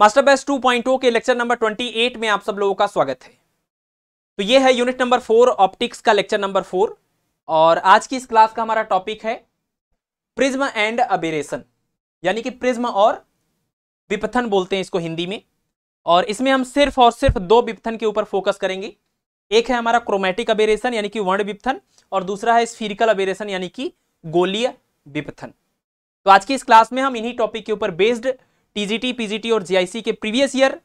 Master best 2.0 के lecture number 28 में आप सब लोगों का स्वागत है तो ये है यूनिट नंबर फोर ऑप्टिक्स का लेक्चर नंबर फोर और आज की इस क्लास का हमारा टॉपिक है प्रिज्म एंड अबेरेशन यानी कि प्रिज्म और विपथन बोलते हैं इसको हिंदी में और इसमें हम सिर्फ और सिर्फ दो विपथन के ऊपर फोकस करेंगे एक है हमारा क्रोमेटिक अबेरेशन यानी कि वर्ण विपथन और दूसरा है स्फीरिकल अबेरेशन यानी कि गोलीय विपथन तो आज की इस क्लास में हम इन्हीं टॉपिक के ऊपर बेस्ड टीजीटी पीजीटी और जीआईसी के प्रीवियस ईयर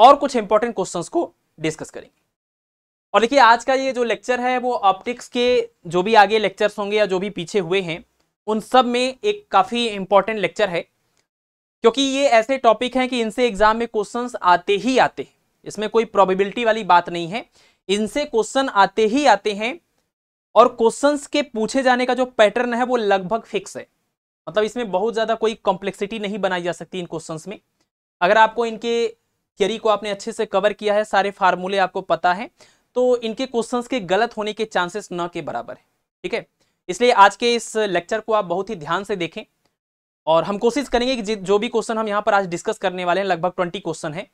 और कुछ इंपॉर्टेंट क्वेश्चंस को डिस्कस करेंगे और देखिए आज का ये जो लेक्चर है वो ऑप्टिक्स के जो भी आगे लेक्चर्स होंगे या जो भी पीछे हुए हैं उन सब में एक काफ़ी इंपॉर्टेंट लेक्चर है क्योंकि ये ऐसे टॉपिक हैं कि इनसे एग्जाम में क्वेश्चन आते ही आते हैं इसमें कोई प्रॉबिबिलिटी वाली बात नहीं है इनसे क्वेश्चन आते ही आते हैं और क्वेश्चंस के पूछे जाने का जो पैटर्न है वो लगभग फिक्स है मतलब इसमें बहुत ज़्यादा कोई कॉम्प्लेक्सिटी नहीं बनाई जा सकती इन क्वेश्चन में अगर आपको इनके थियरी को आपने अच्छे से कवर किया है सारे फार्मूले आपको पता है तो इनके क्वेश्चंस के गलत होने के चांसेस न के बराबर है ठीक है इसलिए आज के इस लेक्चर को आप बहुत ही ध्यान से देखें और हम कोशिश करेंगे कि जो भी क्वेश्चन हम यहाँ पर आज डिस्कस करने वाले हैं लगभग ट्वेंटी क्वेश्चन हैं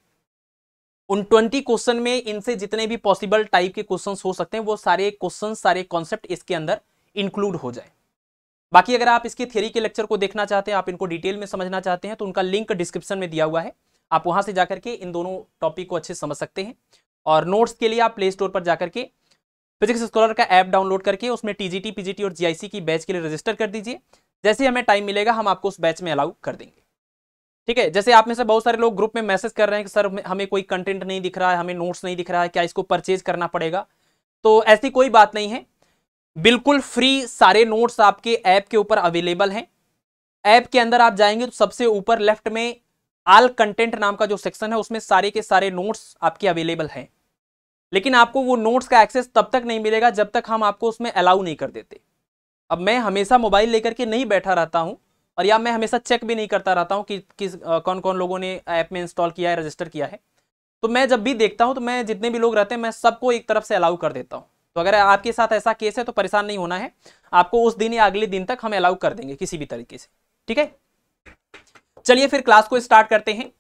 उन ट्वेंटी क्वेश्चन में इनसे जितने भी पॉसिबल टाइप के क्वेश्चन हो सकते हैं वो सारे क्वेश्चन सारे कॉन्सेप्ट इसके अंदर इंक्लूड हो जाए बाकी अगर आप इसकी थियरी के लेक्चर को देखना चाहते हैं आप इनको डिटेल में समझना चाहते हैं तो उनका लिंक डिस्क्रिप्शन में दिया हुआ है आप वहां से जाकर के इन दोनों टॉपिक को अच्छे समझ सकते हैं और नोट्स के लिए आप प्ले स्टोर पर जाकर के फिजिक्स स्कॉलर का ऐप डाउनलोड करके उसमें टीजीटी पीजीटी और जीआईसी की बैच के लिए रजिस्टर कर दीजिए जैसे हमें टाइम मिलेगा हम आपको उस बैच में अलाउ कर देंगे ठीक है जैसे आप में से बहुत सारे लोग ग्रुप में मैसेज कर रहे हैं कि सर हमें कोई कंटेंट नहीं दिख रहा है हमें नोट्स नहीं दिख रहा है क्या इसको परचेज करना पड़ेगा तो ऐसी कोई बात नहीं है बिल्कुल फ्री सारे नोट्स आपके ऐप के ऊपर अवेलेबल हैं ऐप के अंदर आप जाएंगे तो सबसे ऊपर लेफ्ट में आल कंटेंट नाम का जो सेक्शन है उसमें सारे के सारे नोट्स आपके अवेलेबल हैं लेकिन आपको वो नोट्स का एक्सेस तब तक नहीं मिलेगा जब तक हम आपको उसमें अलाउ नहीं कर देते अब मैं हमेशा मोबाइल लेकर के नहीं बैठा रहता हूँ और या मैं हमेशा चेक भी नहीं करता रहता हूँ कि किस कौन कौन लोगों ने ऐप में इंस्टॉल किया है रजिस्टर किया है तो मैं जब भी देखता हूँ तो मैं जितने भी लोग रहते हैं मैं सबको एक तरफ से अलाउ कर देता हूँ तो अगर आपके साथ ऐसा केस है तो परेशान नहीं होना है आपको उस दिन या अगले दिन तक हम अलाउ कर देंगे किसी भी तरीके से ठीक है चलिए फिर क्लास को स्टार्ट करते हैं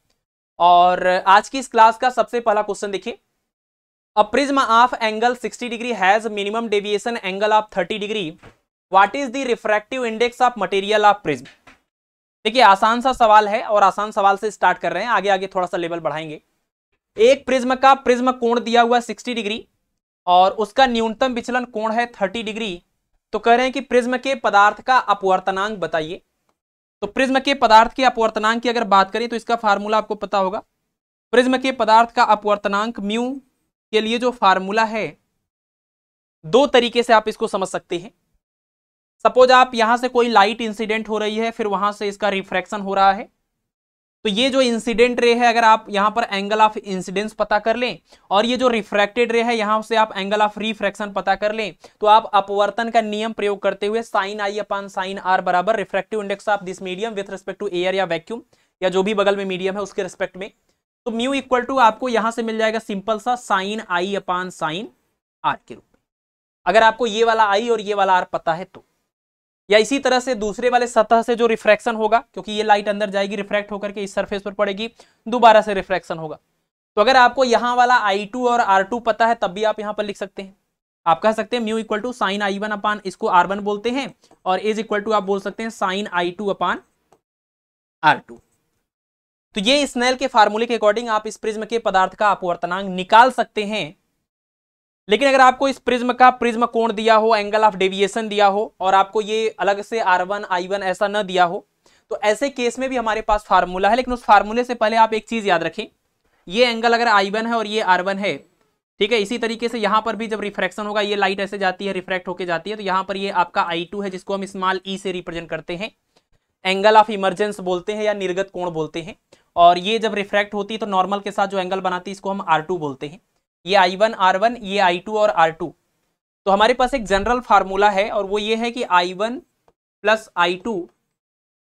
और आज की इस क्लास का सबसे पहला क्वेश्चन देखिए a prism of angle 60 degree has minimum deviation angle of 30 degree what is the refractive index of material of prism देखिए आसान सा सवाल है और आसान सवाल से स्टार्ट कर रहे हैं आगे आगे थोड़ा सा लेवल बढ़ाएंगे एक प्रिज्म का प्रिज्म कोण दिया हुआ सिक्सटी डिग्री और उसका न्यूनतम विचलन कोण है थर्टी डिग्री तो कह रहे हैं कि प्रिज्म के पदार्थ का अपवर्तनांक बताइए तो प्रिज्म के पदार्थ के अपवर्तनांक की अगर बात करें तो इसका फार्मूला आपको पता होगा प्रिज्म के पदार्थ का अपवर्तनांक म्यू के लिए जो फार्मूला है दो तरीके से आप इसको समझ सकते हैं सपोज आप यहां से कोई लाइट इंसिडेंट हो रही है फिर वहां से इसका रिफ्रैक्शन हो रहा है तो ये जो इंसिडेंट रे है अगर आप यहां पर एंगल ऑफ इंसिडेंस पता कर लें और ये जो रिफ्रैक्टेड रे है यहां से आप एंगल ऑफ रिफ्रैक्शन पता कर लें तो आप अपवर्तन का नियम प्रयोग करते हुए साइन आई अपान साइन आर बराबर refractive index of this medium with respect to air या वैक्यूम या जो भी बगल में मीडियम है उसके रिस्पेक्ट में तो म्यू इक्वल टू आपको यहां से मिल जाएगा सिंपल सा साइन आई अपान साइन आर के रूप में अगर आपको ये वाला आई और ये वाला आर पता है तो या इसी तरह से दूसरे वाले सतह से जो रिफ्रैक्शन होगा क्योंकि ये लाइट अंदर जाएगी रिफ्रैक्ट होकर के इस सरफेस पर पड़ेगी दोबारा से रिफ्रैक्शन होगा तो अगर आपको यहाँ वाला आई टू और आर टू पता है तब भी आप यहाँ पर लिख सकते हैं आप कह सकते हैं mu equal to sine i one upon इसको आर वन बोलते हैं और इज इक्वल टू आप बोल सकते हैं sine i two upon are two तो ये स्नेल के फार्मूले के अकॉर्डिंग आप इस प्रिज्म के पदार्थ का अपवर्तनांक निकाल सकते हैं लेकिन अगर आपको इस प्रिज्म का प्रिज्म कोण दिया हो एंगल ऑफ डेविएशन दिया हो और आपको ये अलग से आर वन आई वन ऐसा न दिया हो तो ऐसे केस में भी हमारे पास फार्मूला है लेकिन उस फार्मूले से पहले आप एक चीज़ याद रखें ये एंगल अगर आई वन है और ये आर वन है ठीक है इसी तरीके से यहाँ पर भी जब रिफ्रैक्शन होगा ये लाइट ऐसे जाती है रिफ्रैक्ट होकर जाती है तो यहाँ पर ये आपका आई टू है जिसको हम स्मॉल ई e से रिप्रेजेंट करते हैं एंगल ऑफ इमरजेंस बोलते हैं या निर्गत कोण बोलते हैं और ये जब रिफ्रैक्ट होती है तो नॉर्मल के साथ जो एंगल बनाती है इसको हम आर टू बोलते हैं ये आई वन आर वन ये आई टू और आर टू तो हमारे पास एक जनरल फार्मूला है और वो ये है कि I one plus I two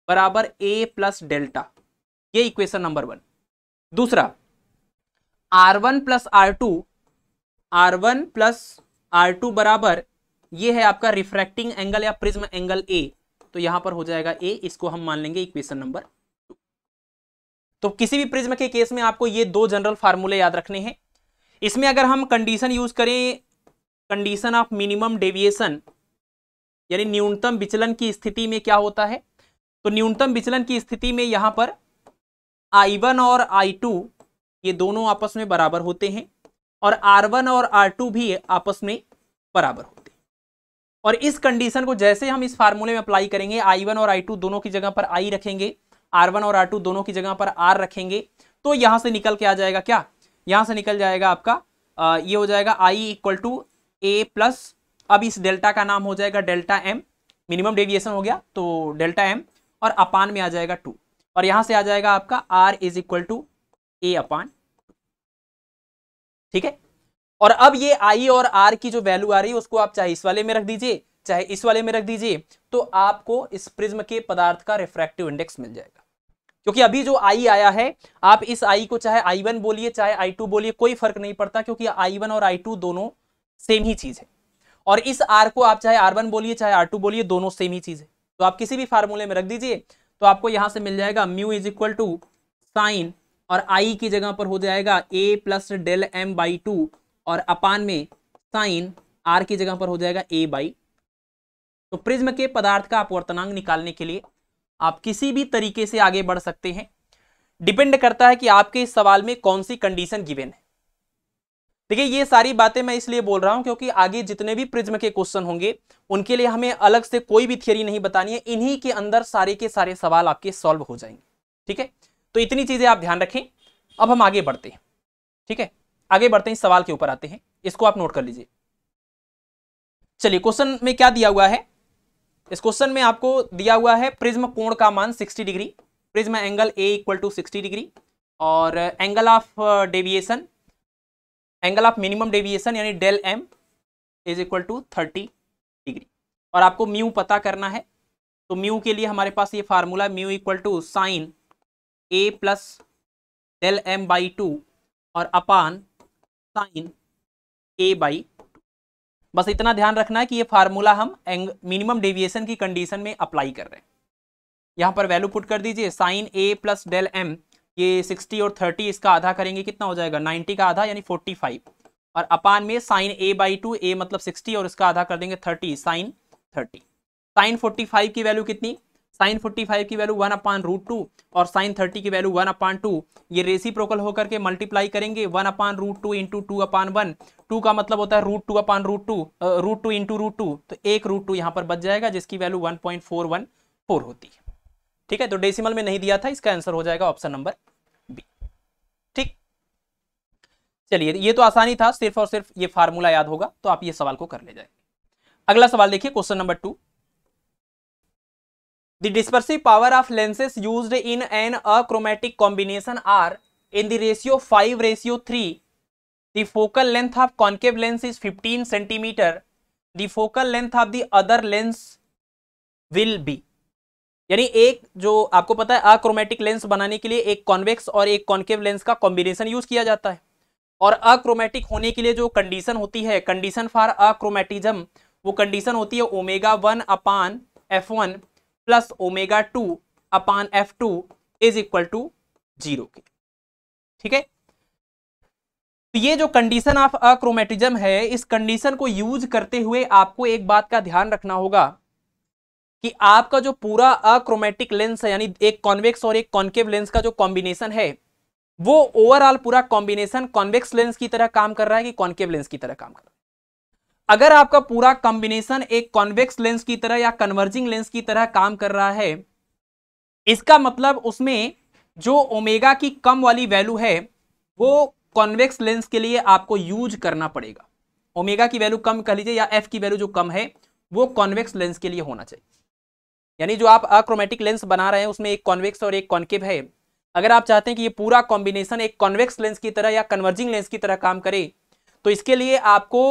बराबर ए प्लस डेल्टा ये इक्वेशन नंबर वन दूसरा R one plus R two R one plus R two बराबर ये है आपका रिफ्रैक्टिंग एंगल या प्रिज्म एंगल ए तो यहां पर हो जाएगा ए इसको हम मान लेंगे इक्वेशन नंबर तो किसी भी प्रिज्म के केस में आपको ये दो जनरल फार्मूले याद रखने हैं इसमें अगर हम कंडीशन यूज करें कंडीशन ऑफ मिनिमम डेविएशन यानी न्यूनतम विचलन की स्थिति में क्या होता है तो न्यूनतम विचलन की स्थिति में यहाँ पर आई वन और आई टू ये दोनों आपस में बराबर होते हैं और आर वन और आर टू भी आपस में बराबर होते हैं और इस कंडीशन को जैसे हम इस फार्मूले में अप्लाई करेंगे आई वन और आई टू दोनों की जगह पर आई रखेंगे आर वन और आर टू दोनों की जगह पर आर रखेंगे तो यहां से निकल के आ जाएगा क्या यहाँ से निकल जाएगा आपका आ, ये हो जाएगा I equal to A plus अब इस डेल्टा का नाम हो जाएगा डेल्टा एम मिनिमम डेविएशन हो गया तो डेल्टा एम और अपान में आ जाएगा टू और यहाँ से आ जाएगा आपका R is equal to A upon ठीक है और अब ये आई और आर की जो वैल्यू आ रही है उसको आप चाहे इस वाले में रख दीजिए चाहे इस वाले में रख दीजिए तो आपको इस प्रिज्म के पदार्थ का रिफ्रैक्टिव इंडेक्स मिल जाएगा क्योंकि अभी जो आई आया है आप इस आई को चाहे आई वन बोलिए चाहे आई टू बोलिए कोई फर्क नहीं पड़ता क्योंकि आई वन और आई टू दोनों सेम ही चीज है और इस आर को आप चाहे आर वन बोलिए चाहे आर टू बोलिए दोनों सेम ही चीज है तो आप किसी भी फार्मूले में रख दीजिए तो आपको यहां से मिल जाएगा mu is equal to sine और आई की जगह पर हो जाएगा A plus del M by two और अपान में साइन आर की जगह पर हो जाएगा ए बाई तो प्रिज्म के पदार्थ का अपवर्तनांक निकालने के लिए आप किसी भी तरीके से आगे बढ़ सकते हैं डिपेंड करता है कि आपके इस सवाल में कौन सी कंडीशन गिवेन है देखिए ये सारी बातें मैं इसलिए बोल रहा हूं क्योंकि आगे जितने भी प्रिज्म के क्वेश्चन होंगे उनके लिए हमें अलग से कोई भी थियरी नहीं बतानी है इन्हीं के अंदर सारे के सारे सवाल आपके सॉल्व हो जाएंगे ठीक है तो इतनी चीजें आप ध्यान रखें अब हम आगे बढ़ते हैं ठीक है आगे बढ़ते हैं इस सवाल के ऊपर आते हैं इसको आप नोट कर लीजिए चलिए क्वेश्चन में क्या दिया हुआ है इस क्वेश्चन में आपको दिया हुआ है प्रिज्म कोण का मान 60 degree prism angle A equal to sixty degree और angle of deviation angle of minimum deviation यानी del M is equal to thirty degree और आपको म्यू पता करना है तो म्यू के लिए हमारे पास ये formula mu equal to sine A plus del M by two और upon sine A by bus इतना ध्यान रखना है कि ये फार्मूला हम मिनिमम डेविएशन की कंडीशन में अप्लाई कर रहे हैं यहाँ पर वैल्यू पुट कर दीजिए sine A plus del M ये 60 और 30 इसका आधा करेंगे कितना हो जाएगा 90 का आधा यानी 45 और अपान में sine A by two A मतलब 60 और इसका आधा कर देंगे 30 साइन 30 साइन 45 की वैल्यू कितनी साइन फोर्टी फाइव की value one upon root two और साइन थर्टी की वैल्यू वन अपान टू ये रेसी प्रोकल होकर के मल्टीप्लाई करेंगे one upon root two into two upon one two का मतलब होता है root two upon root two root two into root two तो एक रूट टू यहाँ पर बच जाएगा जिसकी value one point four one four होती है ठीक है तो डेसिमल में नहीं दिया था इसका आंसर हो जाएगा ऑप्शन नंबर बी ठीक चलिए ये तो आसानी था सिर्फ और सिर्फ ये फार्मूला याद होगा तो आप ये सवाल को कर ले जाएंगे अगला सवाल देखिए question number two The dispersive power of lenses used in an achromatic combination are in the ratio 5 ratio 3. The focal length of concave lens is 15 centimeter. The focal length of the other lens will be. यानी एक जो आपको पता है achromatic lens बनाने के लिए एक कॉन्वेक्स और एक कॉन्केव लेंस का कॉम्बिनेशन यूज किया जाता है और अक्रोमेटिक होने के लिए जो कंडीशन होती है कंडीशन फॉर अक्रोमेटिज्म वो कंडीशन होती है omega one upon F one plus omega two upon F two is equal to zero के ठीक है तो ये जो कंडीशन ऑफ अक्रोमेटिज्म है इस कंडीशन को यूज करते हुए आपको एक बात का ध्यान रखना होगा कि आपका जो पूरा अक्रोमेटिक लेंस है यानी एक कॉन्वेक्स और एक कॉन्केव लेंस का जो कॉम्बिनेशन है वो ओवरऑल पूरा कॉम्बिनेशन कॉन्वेक्स लेंस की तरह काम कर रहा है कि कॉन्केव लेंस की तरह काम कर रहा है अगर आपका पूरा कॉम्बिनेशन एक कॉन्वेक्स लेंस की तरह या कन्वर्जिंग लेंस की तरह काम कर रहा है इसका मतलब उसमें जो ओमेगा की कम वाली वैल्यू है वो कॉन्वेक्स लेंस के लिए आपको यूज करना पड़ेगा ओमेगा की वैल्यू कम कर लीजिए या एफ की वैल्यू जो कम है वो कॉन्वेक्स लेंस के लिए होना चाहिए यानी जो आप अक्रोमेटिक लेंस बना रहे हैं उसमें एक कॉन्वेक्स और एक कॉन्केव है अगर आप चाहते हैं कि ये पूरा कॉम्बिनेशन एक कॉन्वेक्स लेंस की तरह या कन्वर्जिंग लेंस की तरह काम करे तो इसके लिए आपको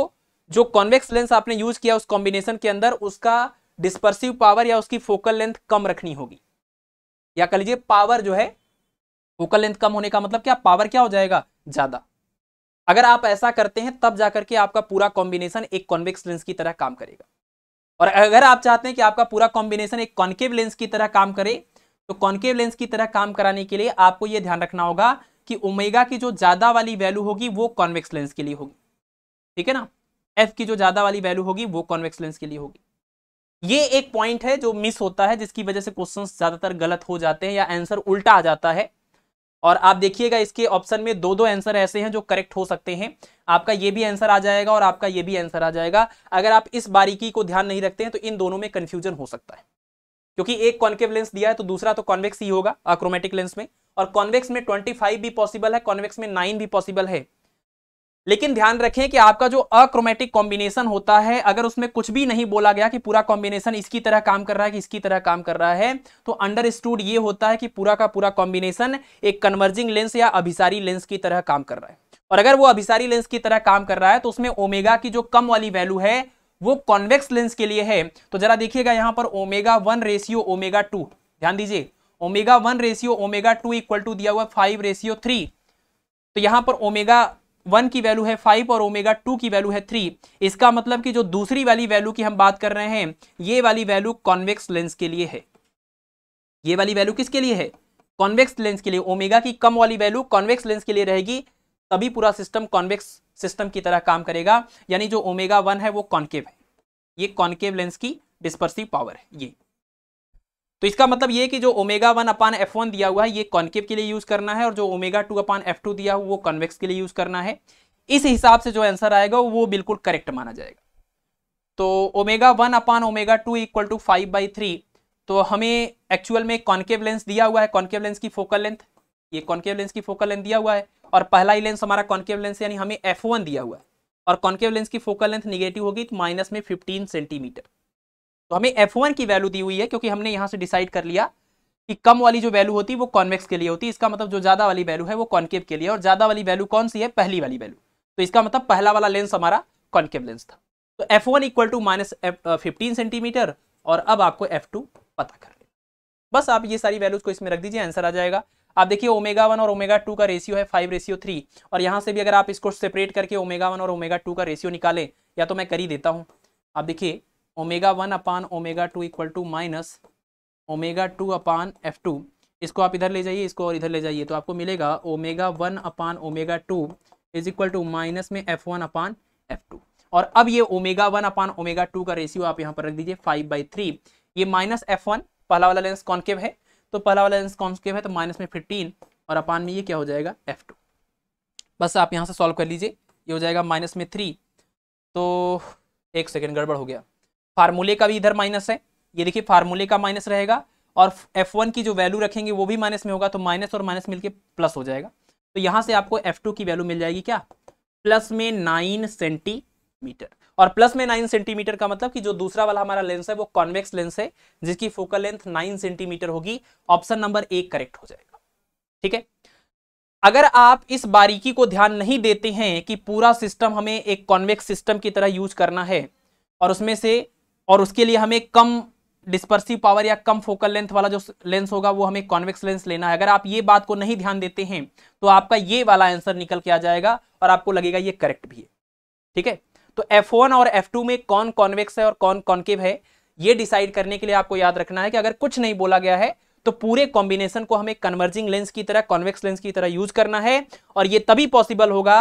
जो कॉन्वेक्स लेंस आपने यूज किया उस कॉम्बिनेशन के अंदर उसका डिस्पर्सिव पावर या उसकी फोकल लेंथ कम रखनी होगी या कह लीजिए पावर जो है फोकल लेंथ कम होने का मतलब क्या पावर क्या हो जाएगा ज्यादा अगर आप ऐसा करते हैं तब जाकर के आपका पूरा कॉम्बिनेशन एक कॉन्वेक्स लेंस की तरह काम करेगा और अगर आप चाहते हैं कि आपका पूरा कॉम्बिनेशन एक कॉन्केव लेंस की तरह काम करे तो कॉन्केव लेंस की तरह काम कराने के लिए आपको यह ध्यान रखना होगा कि ओमेगा की जो ज्यादा वाली वैल्यू होगी वो कॉन्वेक्स लेंस के लिए होगी ठीक है ना एफ की जो ज़्यादा वाली वैल्यू होगी वो कॉन्वेक्स लेंस के लिए होगी ये एक पॉइंट है जो मिस होता है जिसकी वजह से क्वेश्चन ज़्यादातर गलत हो जाते हैं या आंसर उल्टा आ जाता है और आप देखिएगा इसके ऑप्शन में दो दो आंसर ऐसे हैं जो करेक्ट हो सकते हैं आपका ये भी आंसर आ जाएगा और आपका ये भी आंसर आ जाएगा अगर आप इस बारीकी को ध्यान नहीं रखते हैं तो इन दोनों में कन्फ्यूजन हो सकता है क्योंकि एक कॉन्केव लेंस दिया है तो दूसरा तो कॉन्वेक्स ही होगा अक्रोमेटिक लेंस में और कॉन्वेक्स में ट्वेंटी फाइव भी पॉसिबल है कॉन्वेक्स में नाइन भी पॉसिबल है लेकिन ध्यान रखें कि आपका जो अक्रोमेटिक कॉम्बिनेशन होता है अगर उसमें कुछ भी नहीं बोला गया कि पूरा कॉम्बिनेशन इसकी तरह काम कर रहा है कि इसकी तरह काम कर रहा है तो अंडर स्टूड ये होता है कि पूरा का पूरा कॉम्बिनेशन एक कन्वर्जिंग लेंस या अभिसारी लेंस की तरह काम कर रहा है और अगर वो अभिसारी लेंस की तरह काम कर रहा है तो उसमें ओमेगा की जो कम वाली वैल्यू है वो कॉन्वेक्स लेंस के लिए है तो जरा देखिएगा यहां पर omega one ratio omega two ध्यान दीजिए omega one ratio omega two equal to दिया हुआ फाइव रेशियो थ्री तो यहां पर ओमेगा वन की वैल्यू है फाइव और ओमेगा टू की वैल्यू है थ्री इसका मतलब कि जो दूसरी वाली वैल्यू की हम बात कर रहे हैं ये वाली वैल्यू कॉन्वेक्स लेंस के लिए है ये वाली वैल्यू किसके लिए है कॉन्वेक्स लेंस के लिए ओमेगा की कम वाली वैल्यू कॉन्वेक्स लेंस के लिए रहेगी तभी पूरा सिस्टम कॉन्वेक्स सिस्टम की तरह काम करेगा यानी जो ओमेगा वन है वो कॉन्केव है ये कॉन्केव लेंस की डिस्पर्सिव पावर है ये तो इसका मतलब ये कि जो omega one upon F one दिया हुआ है ये कॉन्केव के लिए यूज करना है और जो omega two upon F two दिया हुआ वो कॉन्वेक्स के लिए यूज करना है इस हिसाब से जो आंसर आएगा वो बिल्कुल करेक्ट माना जाएगा तो omega one upon omega two equal to five by three तो हमें एक्चुअल में कॉन्केव लेंस दिया हुआ है कॉन्केव लेंस की फोकल लेंथ ये कॉन्केव लेंस की फोकल लेंथ दिया हुआ है और पहला ही लेंस हमारा कॉन्केव लेंस यानी हमें एफ वन दिया हुआ है और कॉन्केव लेंस की फोकल लेंथ निगेटिव होगी तो माइनस में फिफ्टीन सेंटीमीटर तो हमें एफ वन की वैल्यू दी हुई है क्योंकि हमने यहाँ से डिसाइड कर लिया कि कम वाली जो वैल्यू होती है वो कॉन्वेक्स के लिए होती है इसका मतलब जो ज़्यादा वाली वैल्यू है वो कॉन्केव के लिए और ज़्यादा वाली वैल्यू कौन सी है पहली वाली वैल्यू तो इसका मतलब पहला वाला लेंस हमारा कॉन्केव लेंस था तो F one equal to minus fifteen centimetre और अब आपको एफ टू पता कर लेना बस आप ये सारी वैल्यूज को इसमें रख दीजिए आंसर आ जाएगा आप देखिए ओमेगा वन और ओमेगा टू का रेशियो है फाइव रेशियो थ्री और यहाँ से भी अगर आप इसको सेपरेट करके ओमेगा वन और ओमेगा टू का रेशियो निकालें या तो मैं कर ही देता हूँ आप देखिए omega one upon omega two equal to minus omega two upon F two इसको आप इधर ले जाइए इसको और इधर ले जाइए तो आपको मिलेगा omega one upon omega two is equal to minus में F one upon F two और अब ये omega one upon omega two का रेशियो आप यहाँ पर रख दीजिए फाइव बाई थ्री ये माइनस एफ वन पहला वाला लेंस कॉन्केव है तो पहला वाला लेंस कॉन्केव है तो माइनस में फिफ्टीन और अपान में ये क्या हो जाएगा एफ टू बस आप यहाँ से सॉल्व कर लीजिए ये हो जाएगा माइनस में थ्री तो एक सेकेंड गड़बड़ हो गया फार्मूले का भी इधर माइनस है ये देखिए फार्मूले का माइनस रहेगा और एफ वन की जो वैल्यू रखेंगे वो भी माइनस में होगा तो माइनस और माइनस मिलके प्लस हो जाएगा तो यहाँ से आपको एफ टू की वैल्यू मिल जाएगी क्या प्लस में नाइन सेंटीमीटर और प्लस में नाइन सेंटीमीटर का मतलब कि जो दूसरा वाला हमारा लेंस है वो कॉन्वेक्स लेंस है जिसकी फोकल लेंथ नाइन सेंटीमीटर होगी ऑप्शन नंबर एक करेक्ट हो जाएगा ठीक है अगर आप इस बारीकी को ध्यान नहीं देते हैं कि पूरा सिस्टम हमें एक कॉन्वेक्स सिस्टम की तरह यूज करना है और उसमें से और उसके लिए हमें कम डिस्पर्सिव पावर या कम फोकल लेंथ वाला जो लेंस होगा वो हमें कॉन्वेक्स लेंस लेना है अगर आप ये बात को नहीं ध्यान देते हैं तो आपका ये वाला आंसर निकल के आ जाएगा और आपको लगेगा ये करेक्ट भी है ठीक है तो F1 और F2 में कौन कॉन्वेक्स है और कौन कॉन्केव है ये डिसाइड करने के लिए आपको याद रखना है कि अगर कुछ नहीं बोला गया है तो पूरे कॉम्बिनेशन को हमें कन्वर्जिंग लेंस की तरह कॉन्वेक्स लेंस की तरह यूज करना है और ये तभी पॉसिबल होगा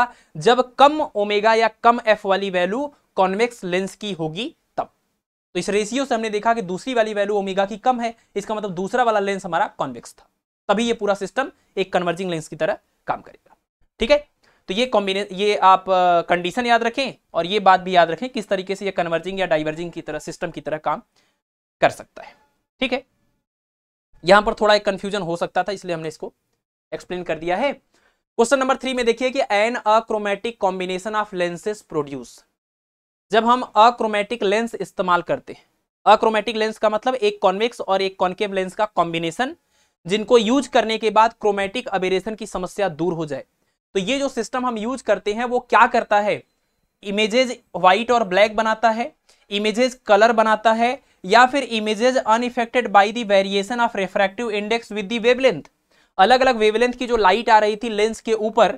जब कम ओमेगा या कम एफ वाली वैल्यू कॉन्वेक्स लेंस की होगी तो इस रेशियो से हमने देखा कि दूसरी वाली वैल्यू ओमेगा की कम है इसका मतलब दूसरा वाला लेंस हमारा कॉन्वेक्स था तभी ये पूरा सिस्टम एक कन्वर्जिंग लेंस की तरह काम करेगा ठीक है तो ये कॉम्बिने ये आप कंडीशन याद रखें और ये बात भी याद रखें किस तरीके से ये कन्वर्जिंग या डाइवर्जिंग की तरह सिस्टम की तरह काम कर सकता है ठीक है यहां पर थोड़ा एक कंफ्यूजन हो सकता था इसलिए हमने इसको एक्सप्लेन कर दिया है क्वेश्चन नंबर थ्री में देखिए कि an achromatic combination of lenses produce जब हम अक्रोमेटिक लेंस इस्तेमाल करते हैं अक्रोमेटिक लेंस का मतलब एक कॉन्वेक्स और एक कॉन्केव लेंस का कॉम्बिनेशन जिनको यूज करने के बाद क्रोमेटिक अबेरेशन की समस्या दूर हो जाए तो ये जो सिस्टम हम यूज करते हैं वो क्या करता है इमेजेज व्हाइट और ब्लैक बनाता है इमेजेज कलर बनाता है या फिर images unaffected by the variation of refractive index with the wavelength अलग अलग वेवलेंथ की जो लाइट आ रही थी लेंस के ऊपर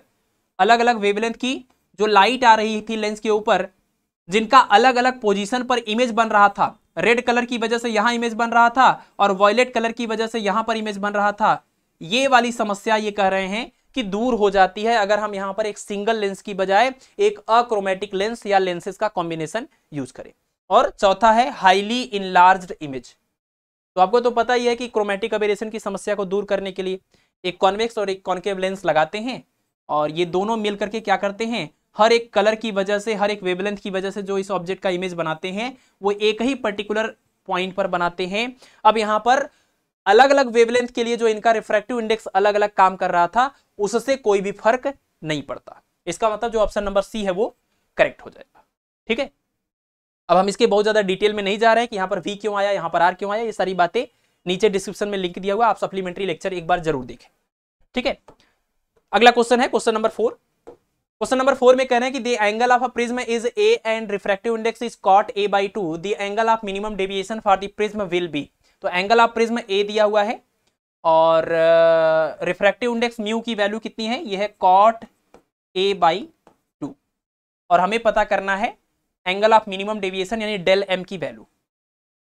अलग अलग वेवलेंथ की जो लाइट आ रही थी लेंस के ऊपर जिनका अलग अलग पोजीशन पर इमेज बन रहा था रेड कलर की वजह से यहां इमेज बन रहा था और वॉयलेट कलर की वजह से यहां पर इमेज बन रहा था ये वाली समस्या ये कह रहे हैं कि दूर हो जाती है अगर हम यहाँ पर एक सिंगल लेंस की बजाय एक अक्रोमेटिक लेंस या लेंसेज का कॉम्बिनेशन यूज करें और चौथा है हाईली इनलार्ज इमेज तो आपको तो पता ही है कि क्रोमेटिक अबेरेशन की समस्या को दूर करने के लिए एक कॉन्वेक्स और एक कॉन्केव लेंस लगाते हैं और ये दोनों मिल करके क्या करते हैं हर एक कलर की वजह से हर एक वेबलेंथ की वजह से जो इस ऑब्जेक्ट का इमेज बनाते हैं वो एक ही पर्टिकुलर पॉइंट पर बनाते हैं अब यहाँ पर अलग अलग वेबलेंथ के लिए जो इनका रिफ्रैक्टिव इंडेक्स अलग अलग काम कर रहा था उससे कोई भी फर्क नहीं पड़ता इसका मतलब जो ऑप्शन नंबर सी है वो करेक्ट हो जाएगा ठीक है अब हम इसके बहुत ज्यादा डिटेल में नहीं जा रहे हैं कि यहाँ पर वी क्यों आया यहाँ पर आर क्यों आया ये सारी बातें नीचे डिस्क्रिप्शन में लिंक दिया हुआ आप सप्लीमेंट्री लेक्चर एक बार जरूर देखें ठीक है अगला क्वेश्चन है question number four question number four में कह रहे हैं कि the angle of a prism is A and refractive index is cot A by two the angle of minimum deviation for the prism will be तो angle of prism A दिया हुआ है और रिफ्रैक्टिव इंडेक्स म्यू की value कितनी है यह है कॉट ए बाई टू और हमें पता करना है एंगल ऑफ मिनिमम डेविएशन यानी डेल एम की वैल्यू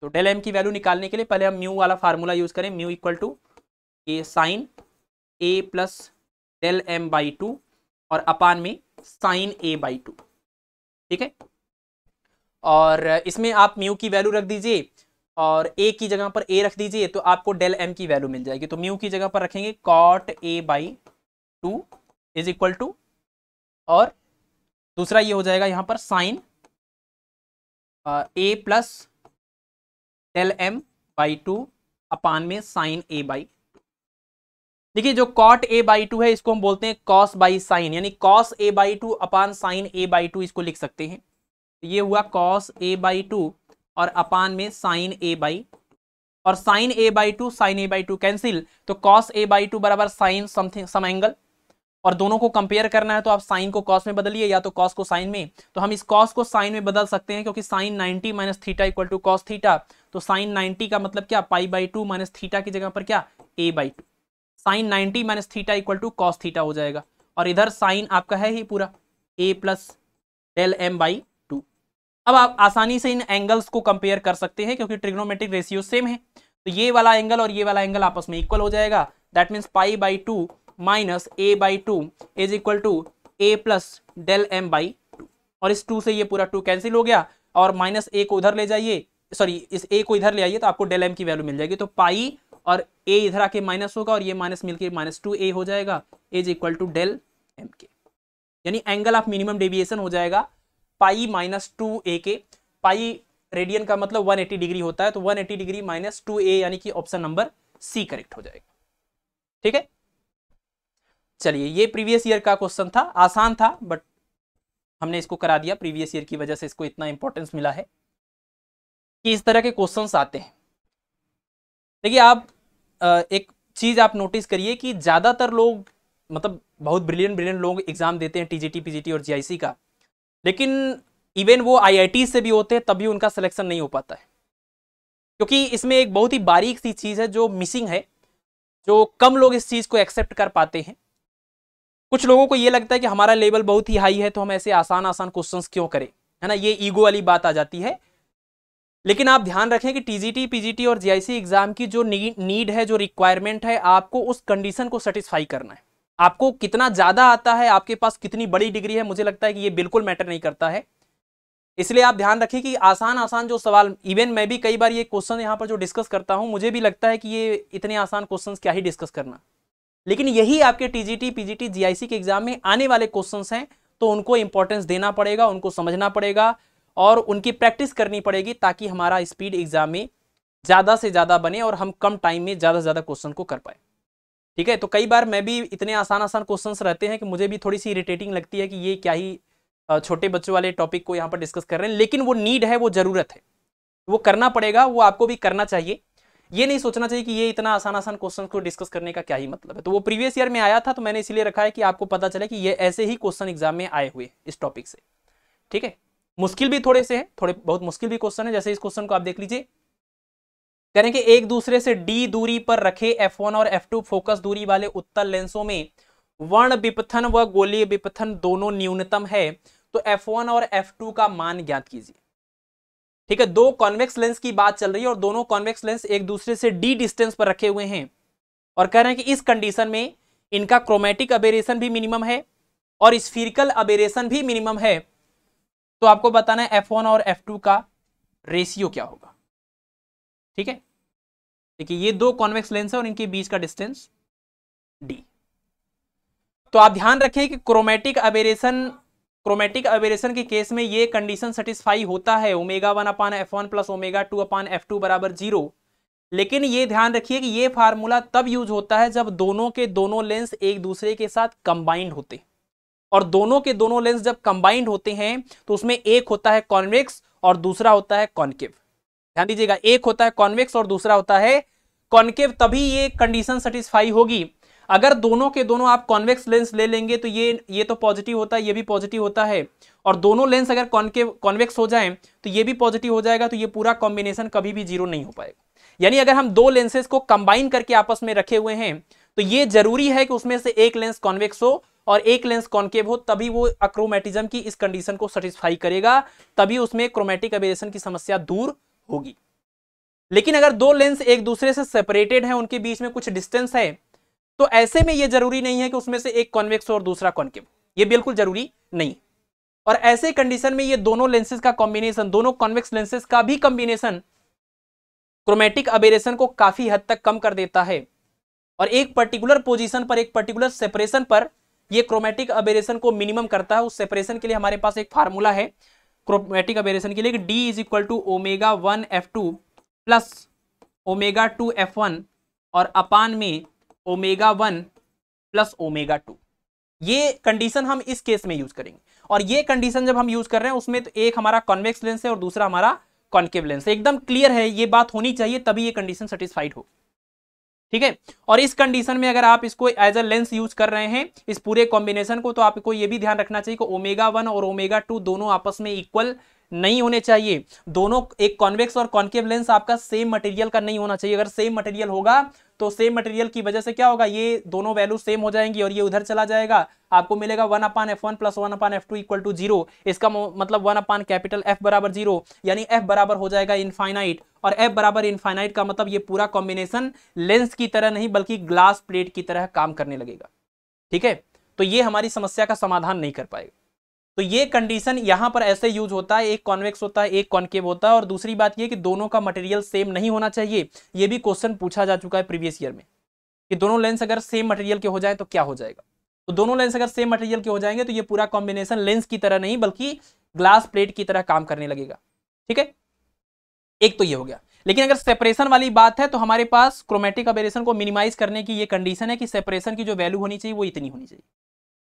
तो डेल एम की वैल्यू निकालने के लिए पहले हम म्यू वाला फार्मूला यूज करें mu equal to A sine A plus del M by two और अपान में साइन ए बाई टू ठीक है और इसमें आप म्यू की वैल्यू रख दीजिए और ए की जगह पर ए रख दीजिए तो आपको डेल एम की वैल्यू मिल जाएगी तो म्यू की जगह पर रखेंगे cot A by two is equal to और दूसरा ये हो जाएगा यहां पर sine A plus del M by two upon में साइन ए बाई देखिए जो कॉट ए बाई टू है इसको हम बोलते हैं कॉस बाई साइन यानी cos A by two upon sine A by two इसको लिख सकते हैं ये हुआ कॉस ए बाई टू और अपान में साइन ए बाई और sine A by two sine A by two cancel तो कॉस ए बाई टू बराबर साइन समथिंग सम एंगल और दोनों को कंपेयर करना है तो आप साइन को कॉस में बदलिए या तो कॉस को साइन में तो हम इस कॉस को साइन में बदल सकते हैं क्योंकि sine 90 minus theta equal to cos theta तो साइन 90 का मतलब क्या pi by two minus theta की जगह पर क्या A by two sine ninety minus theta equal to cos theta हो जाएगा और इधर साइन आपका है ही पूरा A plus del M by two अब आप आसानी से इन एंगल्स को कंपेयर कर सकते हैं क्योंकि ट्रिग्नोमेट्रिक रेशियो सेम है तो ये वाला एंगल और ये वाला एंगल आपस में इक्वल हो जाएगा that means pi by two minus A by two is equal to A plus del M by two और इस टू से ये पूरा टू कैंसिल हो गया और माइनस ए को उधर ले जाइए सॉरी इस ए को इधर ले आइए तो आपको डेल एम की वैल्यू मिल जाएगी तो पाई और ए इधर आके माइनस होगा और ये माइनस मिलकर माइनस टू ए हो जाएगा is equal to del M के यानी एंगल ऑफ मिनिमम डेविएशन हो जाएगा पाई माइनस टू ए के पाई रेडियन का मतलब 180 डिग्री होता है तो 180 डिग्री माइनस टू ए यानी कि ऑप्शन नंबर सी करेक्ट हो जाएगा ठीक है चलिए ये प्रीवियस ईयर का क्वेश्चन था आसान था बट हमने इसको करा दिया प्रीवियस ईयर की वजह से इसको इतना इंपॉर्टेंस मिला है कि इस तरह के क्वेश्चंस आते हैं देखिए आप एक चीज़ आप नोटिस करिए कि ज़्यादातर लोग मतलब बहुत ब्रिलियंट ब्रिलियंट लोग एग्ज़ाम देते हैं टीजीटी पीजीटी और जीआईसी का लेकिन इवन वो आईआईटी से भी होते हैं तभी उनका सिलेक्शन नहीं हो पाता है क्योंकि इसमें एक बहुत ही बारीक सी चीज़ है जो मिसिंग है जो कम लोग इस चीज़ को एक्सेप्ट कर पाते हैं कुछ लोगों को ये लगता है कि हमारा लेवल बहुत ही हाई है तो हम ऐसे आसान आसान क्वेश्चंस क्यों करें है ना ये ईगो वाली बात आ जाती है लेकिन आप ध्यान रखें कि टीजीटी पीजीटी और जीआईसी एग्जाम की जो नीड है जो रिक्वायरमेंट है आपको उस कंडीशन को सेटिस्फाई करना है आपको कितना ज़्यादा आता है आपके पास कितनी बड़ी डिग्री है मुझे लगता है कि ये बिल्कुल मैटर नहीं करता है इसलिए आप ध्यान रखें कि आसान आसान जो सवाल इवन मैं भी कई बार ये क्वेश्चन यहाँ पर जो डिस्कस करता हूँ मुझे भी लगता है कि ये इतने आसान क्वेश्चन क्या ही डिस्कस करना लेकिन यही आपके टीजीटी पीजीटी जीआईसी के एग्जाम में आने वाले क्वेश्चंस हैं तो उनको इंपॉर्टेंस देना पड़ेगा उनको समझना पड़ेगा और उनकी प्रैक्टिस करनी पड़ेगी ताकि हमारा स्पीड एग्जाम में ज़्यादा से ज़्यादा बने और हम कम टाइम में ज़्यादा से ज़्यादा क्वेश्चन को कर पाए ठीक है तो कई बार मैं भी इतने आसान आसान क्वेश्चंस रहते हैं कि मुझे भी थोड़ी सी इरिटेटिंग लगती है कि ये क्या ही छोटे बच्चों वाले टॉपिक को यहाँ पर डिस्कस कर रहे हैं लेकिन वो नीड है वो ज़रूरत है वो करना पड़ेगा वो आपको भी करना चाहिए ये नहीं सोचना चाहिए कि ये इतना आसान आसान क्वेश्चन को डिस्कस करने का क्या ही मतलब है तो वो प्रीवियस ईयर में आया था तो मैंने इसलिए रखा है कि आपको पता चले कि ये ऐसे ही क्वेश्चन एग्जाम में आए हुए इस टॉपिक से ठीक है मुश्किल भी थोड़े से हैं थोड़े बहुत मुश्किल भी क्वेश्चन है जैसे इस क्वेश्चन को आप देख लीजिए कह रहे हैं कि एक दूसरे से डी दूरी पर रखे F1 और F2 फोकस दूरी वाले उत्तल लेंसों में वर्ण विपथन व गोलीय विपथन दोनों न्यूनतम है तो F1 और F2 का मान ज्ञात कीजिए ठीक है दो कॉन्वेक्स लेंस की बात चल रही है और दोनों कॉन्वेक्स लेंस एक दूसरे से डी डिस्टेंस पर रखे हुए हैं और कह रहे हैं कि इस कंडीशन में इनका क्रोमेटिक अबेरेशन भी मिनिमम है और स्फीरिकल अबेरेशन भी मिनिमम है तो आपको बताना है एफ वन और एफ टू का रेशियो क्या होगा ठीक है देखिए ये दो कॉन्वेक्स लेंस है और इनके बीच का डिस्टेंस डी तो आप ध्यान रखें कि क्रोमेटिक अबेरेशन क्रोमेटिक अबेरेशन के केस में ये कंडीशन सेटिस्फाई होता है omega one upon F one plus omega two upon F two बराबर जीरो लेकिन ये ध्यान रखिए कि ये फार्मूला तब यूज होता है जब दोनों के दोनों लेंस एक दूसरे के साथ कंबाइंड होते हैं और दोनों के दोनों लेंस जब कंबाइंड होते हैं तो उसमें एक होता है कॉन्वेक्स और दूसरा होता है कॉन्केव ध्यान दीजिएगा एक होता है कॉन्वेक्स और दूसरा होता है कॉन्केव तभी ये कंडीशन सेटिस्फाई होगी अगर दोनों के दोनों आप कॉन्वेक्स लेंस ले लेंगे तो ये ये तो पॉजिटिव होता है ये भी पॉजिटिव होता है और दोनों लेंस अगर कॉन्केव कॉन्वेक्स हो जाए तो ये भी पॉजिटिव हो जाएगा तो ये पूरा कॉम्बिनेशन कभी भी जीरो नहीं हो पाएगा यानी अगर हम दो लेंसेज को कंबाइन करके आपस में रखे हुए हैं तो ये जरूरी है कि उसमें से एक लेंस कॉन्वेक्स हो और एक लेंस कॉन्केव हो तभी वो अक्रोमेटिज्म की इस कंडीशन को सेटिस्फाई करेगा तभी उसमें क्रोमेटिक अबेरेशन की समस्या दूर होगी लेकिन अगर दो लेंस एक दूसरे से सेपरेटेड हैं उनके बीच में कुछ डिस्टेंस है तो ऐसे में यह जरूरी नहीं है कि उसमें से एक कॉन्वेक्स और दूसरा कॉन्केव ये बिल्कुल जरूरी नहीं और ऐसे कंडीशन में ये दोनों लेंसेज का कॉम्बिनेशन दोनों कॉन्वेक्स लेंसेज का भी कॉम्बिनेशन क्रोमेटिक अबेरेशन को काफी हद तक कम कर देता है और एक पर्टिकुलर पोजीशन पर एक पर्टिकुलर सेपरेशन पर ये क्रोमेटिक अबेरेशन को मिनिमम करता है उस सेपरेशन के लिए हमारे पास एक फार्मूला है क्रोमेटिक अबेरेशन के लिए D is equal to omega one F two plus omega two F one और अपान में omega one plus omega two ये कंडीशन हम इस केस में यूज करेंगे और ये कंडीशन जब हम यूज कर रहे हैं उसमें तो एक हमारा कॉन्वेक्स लेंस है और दूसरा हमारा कॉन्केव लेंस एकदम क्लियर है ये बात होनी चाहिए तभी ये कंडीशन सेटिस्फाइड हो ठीक है और इस कंडीशन में अगर आप इसको एज अ लेंस यूज कर रहे हैं इस पूरे कॉम्बिनेशन को तो आपको ये भी ध्यान रखना चाहिए कि ओमेगा वन और ओमेगा टू दोनों आपस में इक्वल नहीं होने चाहिए दोनों एक कॉन्वेक्स और कॉन्केव लेंस आपका सेम मटेरियल का नहीं होना चाहिए अगर सेम मटेरियल होगा तो सेम मटेरियल की वजह से क्या होगा ये दोनों वैल्यू सेम हो जाएंगी और ये उधर चला जाएगा आपको मिलेगा one upon F one plus one upon F two equal to zero इसका मतलब वन अपान कैपिटल एफ बराबर जीरो यानी एफ बराबर हो जाएगा इनफाइनाइट और एफ बराबर इनफाइनाइट का मतलब ये पूरा कॉम्बिनेशन लेंस की तरह नहीं बल्कि ग्लास प्लेट की तरह काम करने लगेगा ठीक है तो ये हमारी समस्या का समाधान नहीं कर पाएगा तो ये कंडीशन यहां पर ऐसे यूज होता है एक कॉन्वेक्स होता है एक कॉन्केव होता है और दूसरी बात यह कि दोनों का मटेरियल सेम नहीं होना चाहिए यह भी क्वेश्चन पूछा जा चुका है प्रीवियस ईयर में कि दोनों लेंस अगर सेम मटेरियल के हो जाए तो क्या हो जाएगा तो दोनों लेंस अगर सेम मटेरियल के हो जाएंगे तो ये पूरा कॉम्बिनेशन लेंस की तरह नहीं बल्कि ग्लास प्लेट की तरह काम करने लगेगा ठीक है एक तो ये हो गया लेकिन अगर सेपरेशन वाली बात है तो हमारे पास क्रोमेटिक अबेरेशन को मिनिमाइज करने की ये कंडीशन है कि सेपरेशन की जो वैल्यू होनी चाहिए वो इतनी होनी चाहिए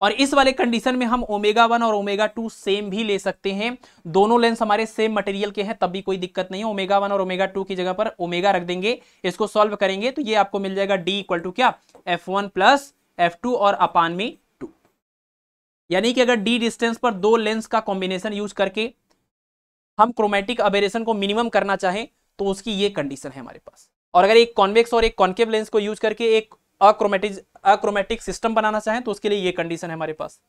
और इस वाले कंडीशन में हम ओमेगा वन और ओमेगा टू सेम भी ले सकते हैं दोनों लेंस हमारे सेम मटेरियल के हैं तब भी कोई दिक्कत नहीं है ओमेगा वन और ओमेगा टू की जगह पर ओमेगा रख देंगे इसको सॉल्व करेंगे तो ये आपको मिल जाएगा डी इक्वल टू क्या F one plus F two और अपान में टू यानी कि अगर डी डिस्टेंस पर दो लेंस का कॉम्बिनेशन यूज करके हम क्रोमेटिक अबेरेशन को मिनिमम करना चाहें तो उसकी ये कंडीशन है हमारे पास और अगर एक कॉन्वेक्स और एक कॉन्केव लेंस को यूज करके एक अक्रोमेटिक अक्रोमेटिक सिस्टम बनाना चाहें तो उसके लिए ये कंडीशन है हमारे पास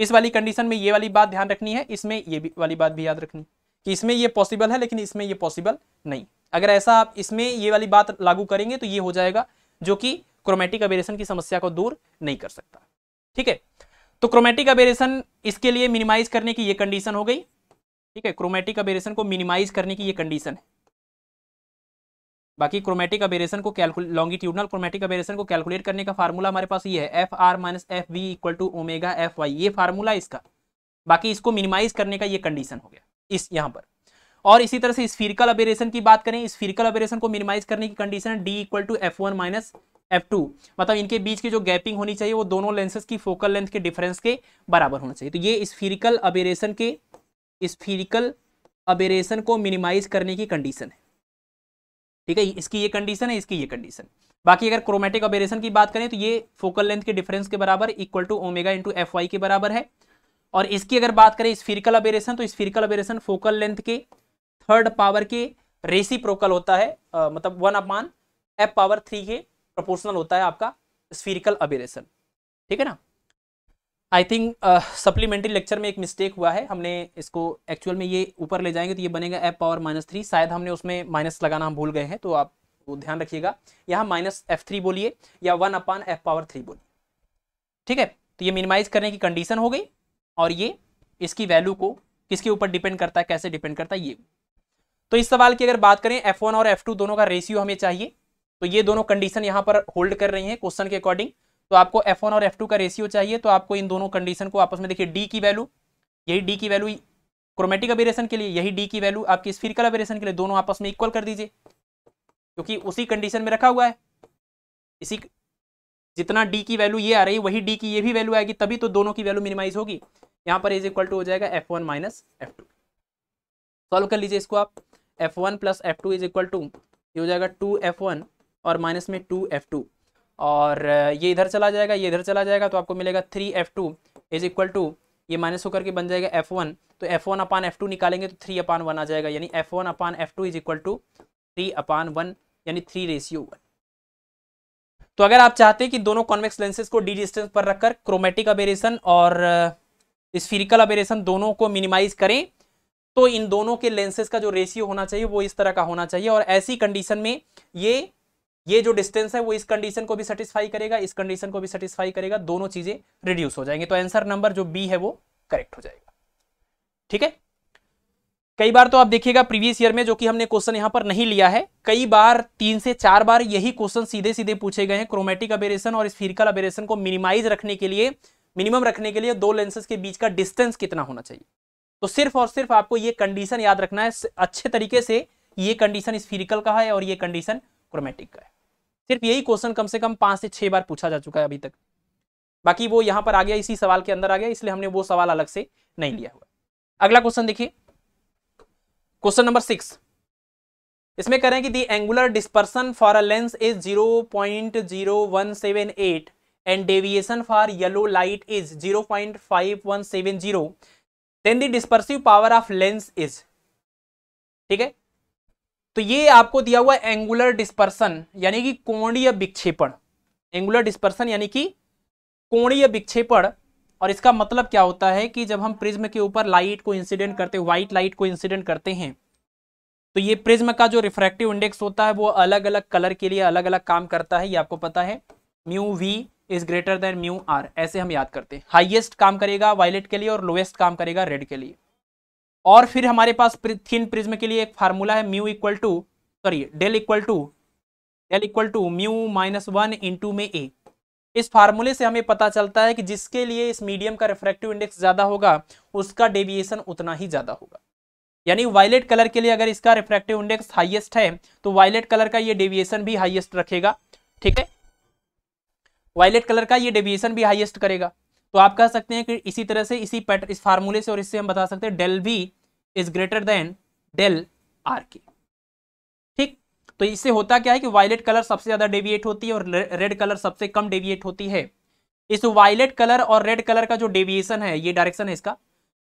इस वाली कंडीशन में ये वाली बात ध्यान रखनी है इसमें ये वाली बात भी याद रखनी कि इसमें ये पॉसिबल है लेकिन इसमें ये पॉसिबल नहीं अगर ऐसा आप इसमें ये वाली बात लागू करेंगे तो ये हो जाएगा जो कि क्रोमेटिक अबेरेशन की समस्या को दूर नहीं कर सकता ठीक है तो क्रोमेटिक अबेरेशन इसके लिए मिनिमाइज करने की ये कंडीशन हो गई ठीक है क्रोमेटिक अबेरेशन को मिनिमाइज करने की ये कंडीशन है बाकी क्रोमेटिक अबेरेशन को कैलकुलेट लॉन्गिट्यूडनल क्रोमेटिक अबेरेशन को कैलकुलेट करने का फार्मूला हमारे पास ये है F R minus F V equal to omega F Y ये फार्मूला इसका बाकी इसको मिनिमाइज करने का ये कंडीशन हो गया इस यहाँ पर और इसी तरह से स्फीरिकल अबेरेशन की बात करें स्फीरिकल अबेरेशन को मिनिमाइज करने की कंडीशन है D equal to F one minus F two मतलब इनके बीच की जो गैपिंग होनी चाहिए वो दोनों लेंसेज की फोकल लेंथ के डिफरेंस के बराबर होना चाहिए तो ये स्फीरिकल अबेरेशन के स्फीरिकल अबेरेशन को मिनिमाइज करने की कंडीशन है ठीक है इसकी ये कंडीशन है इसकी ये कंडीशन बाकी अगर क्रोमेटिक ऑबेरेशन की बात करें तो ये फोकल लेंथ के डिफरेंस के बराबर equal to omega into F Y के बराबर है और इसकी अगर बात करें स्फिरिकल अबेरेशन तो स्फिरिकल अबेरेशन फोकल लेंथ के थर्ड पावर के रेसी प्रोकल होता है आ, मतलब one upon F power three के प्रोपोर्शनल होता है आपका स्फीरिकल अबेरेशन ठीक है ना आई थिंक सप्लीमेंट्री लेक्चर में एक मिस्टेक हुआ है हमने इसको एक्चुअल में ये ऊपर ले जाएंगे तो ये बनेगा एफ पावर माइनस थ्री शायद हमने उसमें माइनस लगाना हम भूल गए हैं तो आप वो ध्यान रखिएगा यहाँ माइनस एफ थ्री बोलिए या one upon F power three बोलिए ठीक है तो ये मिनिमाइज करने की कंडीशन हो गई और ये इसकी वैल्यू को किसके ऊपर डिपेंड करता है कैसे डिपेंड करता है ये तो इस सवाल की अगर बात करें एफ वन और एफ टू दोनों का रेशियो हमें चाहिए तो ये दोनों कंडीशन यहाँ पर होल्ड कर रही हैं क्वेश्चन के अकॉर्डिंग तो आपको एफ और एफ का रेशियो चाहिए तो आपको इन दोनों कंडीशन को आपस में देखिए डी की वैल्यू यही डी की वैल्यू क्रोमेटिक अबेरेशन के लिए यही डी की वैल्यू आपकी स्फीरिकल अबेरेशन के लिए दोनों आपस में इक्वल कर दीजिए क्योंकि उसी कंडीशन में रखा हुआ है इसी जितना डी की वैल्यू ये आ रही है वही डी की ये भी वैल्यू आएगी तभी तो दोनों की वैल्यू मिनिमाइज होगी यहाँ पर इज इक्वल टू हो जाएगा F one minus F two solve कर लीजिए इसको आप F one plus F two is equal to ये हो जाएगा टू एफ वन और माइनस में टू एफ टू और ये इधर चला जाएगा ये इधर चला जाएगा तो आपको मिलेगा three F two is equal to ये माइनस होकर के बन जाएगा एफ वन तो F one upon F two निकालेंगे तो थ्री अपान वन आ जाएगा यानी F one upon F two is equal to three upon one यानी थ्री रेशियो वन तो अगर आप चाहते हैं कि दोनों कॉन्वेक्स लेंसेज को डी डिस्टेंस पर रखकर क्रोमेटिक अबेरेशन और स्फीरिकल अबेरेशन दोनों को मिनिमाइज करें तो इन दोनों के लेंसेज का जो रेशियो होना चाहिए वो इस तरह का होना चाहिए और ऐसी कंडीशन में ये ये जो डिस्टेंस है वो इस कंडीशन को भी सेटिस्फाई करेगा इस कंडीशन को भी सेटिस्फाई करेगा दोनों चीजें रिड्यूस हो जाएंगे तो आंसर नंबर जो बी है वो करेक्ट हो जाएगा ठीक है कई बार तो आप देखिएगा प्रीवियस ईयर में जो कि हमने क्वेश्चन यहां पर नहीं लिया है कई बार तीन से चार बार यही क्वेश्चन सीधे सीधे पूछे गए हैं क्रोमेटिक अबेरेशन और स्फीरिकल अबेरेशन को मिनिमाइज रखने के लिए मिनिमम रखने के लिए दो लेंसेज के बीच का डिस्टेंस कितना होना चाहिए तो सिर्फ और सिर्फ आपको ये कंडीशन याद रखना है अच्छे तरीके से ये कंडीशन स्फीरिकल का है और ये कंडीशन क्रोमेटिक का है सिर्फ यही क्वेश्चन कम से कम पांच से छह बार पूछा जा चुका है अभी तक बाकी वो यहां पर आ गया इसी सवाल के अंदर आ गया इसलिए हमने वो सवाल अलग से नहीं लिया हुआ अगला क्वेश्चन देखिए क्वेश्चन नंबर सिक्स इसमें कह रहे हैं कि the angular dispersion for a lens is zero point zero one seven eight and deviation for yellow light is zero point five one seven zero then the dispersive power of lens is ठीक है तो ये आपको दिया हुआ angular dispersion यानी कि कोणीय विक्षेपण एंगुलर डिस्पर्सन यानी कि कोणीय विक्षेपण और इसका मतलब क्या होता है कि जब हम प्रिज्म के ऊपर लाइट को इंसिडेंट करते व्हाइट लाइट को इंसिडेंट करते हैं तो ये प्रिज्म का जो रिफ्रैक्टिव इंडेक्स होता है वो अलग अलग कलर के लिए अलग अलग काम करता है ये आपको पता है mu V is greater than mu R ऐसे हम याद करते हैं हाइएस्ट काम करेगा वायलेट के लिए और लोएस्ट काम करेगा रेड के लिए और फिर हमारे पास थिन प्रिज्म के लिए एक फार्मूला है mu equal to sorry del equal to del equal to mu minus one into में ए इस फार्मूले से हमें पता चलता है कि जिसके लिए इस मीडियम का रिफ्रैक्टिव इंडेक्स ज़्यादा होगा उसका डेविएशन उतना ही ज़्यादा होगा यानी वायलेट कलर के लिए अगर इसका रिफ्रैक्टिव इंडेक्स हाईएस्ट है तो वायलेट कलर का ये डेविएशन भी हाईएस्ट रखेगा ठीक है वायलेट कलर का ये डेविएशन भी हाईएस्ट करेगा तो आप कह सकते हैं कि इसी तरह से इसी पैटर्न इस फार्मूले से और इससे हम बता सकते हैं डेल भी is greater than del R के ठीक तो इससे होता क्या है कि वायलेट कलर सबसे ज़्यादा डेविएट होती है और रेड कलर सबसे कम डेविएट होती है इस वायलेट कलर और रेड कलर का जो डेविएशन है ये डायरेक्शन है इसका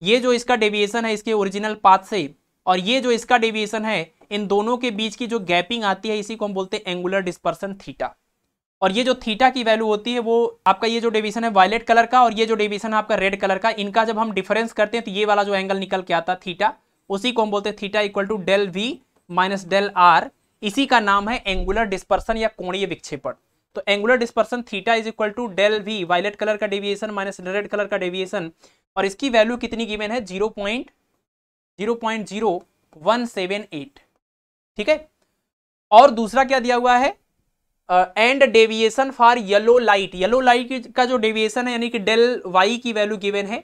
ये जो इसका डेविएशन है इसके ओरिजिनल पाथ से और ये जो इसका डेविएशन है इन दोनों के बीच की जो गैपिंग आती है इसी को हम बोलते हैं एंगुलर डिस्पर्सन थीटा और ये जो थीटा की वैल्यू होती है वो आपका ये जो डिवीजन है वायलेट कलर का और ये जो डिवीजन है आपका रेड कलर का इनका जब हम डिफरेंस करते हैं तो ये वाला जो एंगल निकल के आता थीटा उसी को हम बोलते हैं theta equal to del V minus del R इसी का नाम है एंगुलर डिस्पर्सन या कोणीय विक्षेपण तो angular dispersion theta is equal to del V violet colour का डेविएशन माइनस रेड कलर का डेविएशन और इसकी वैल्यू कितनी गिवन है zero point zero point zero one seven eight ठीक है और दूसरा क्या दिया हुआ है and deviation for yellow light yellow light का जो डेविएशन है यानी कि डेल वाई की वैल्यू गिवन है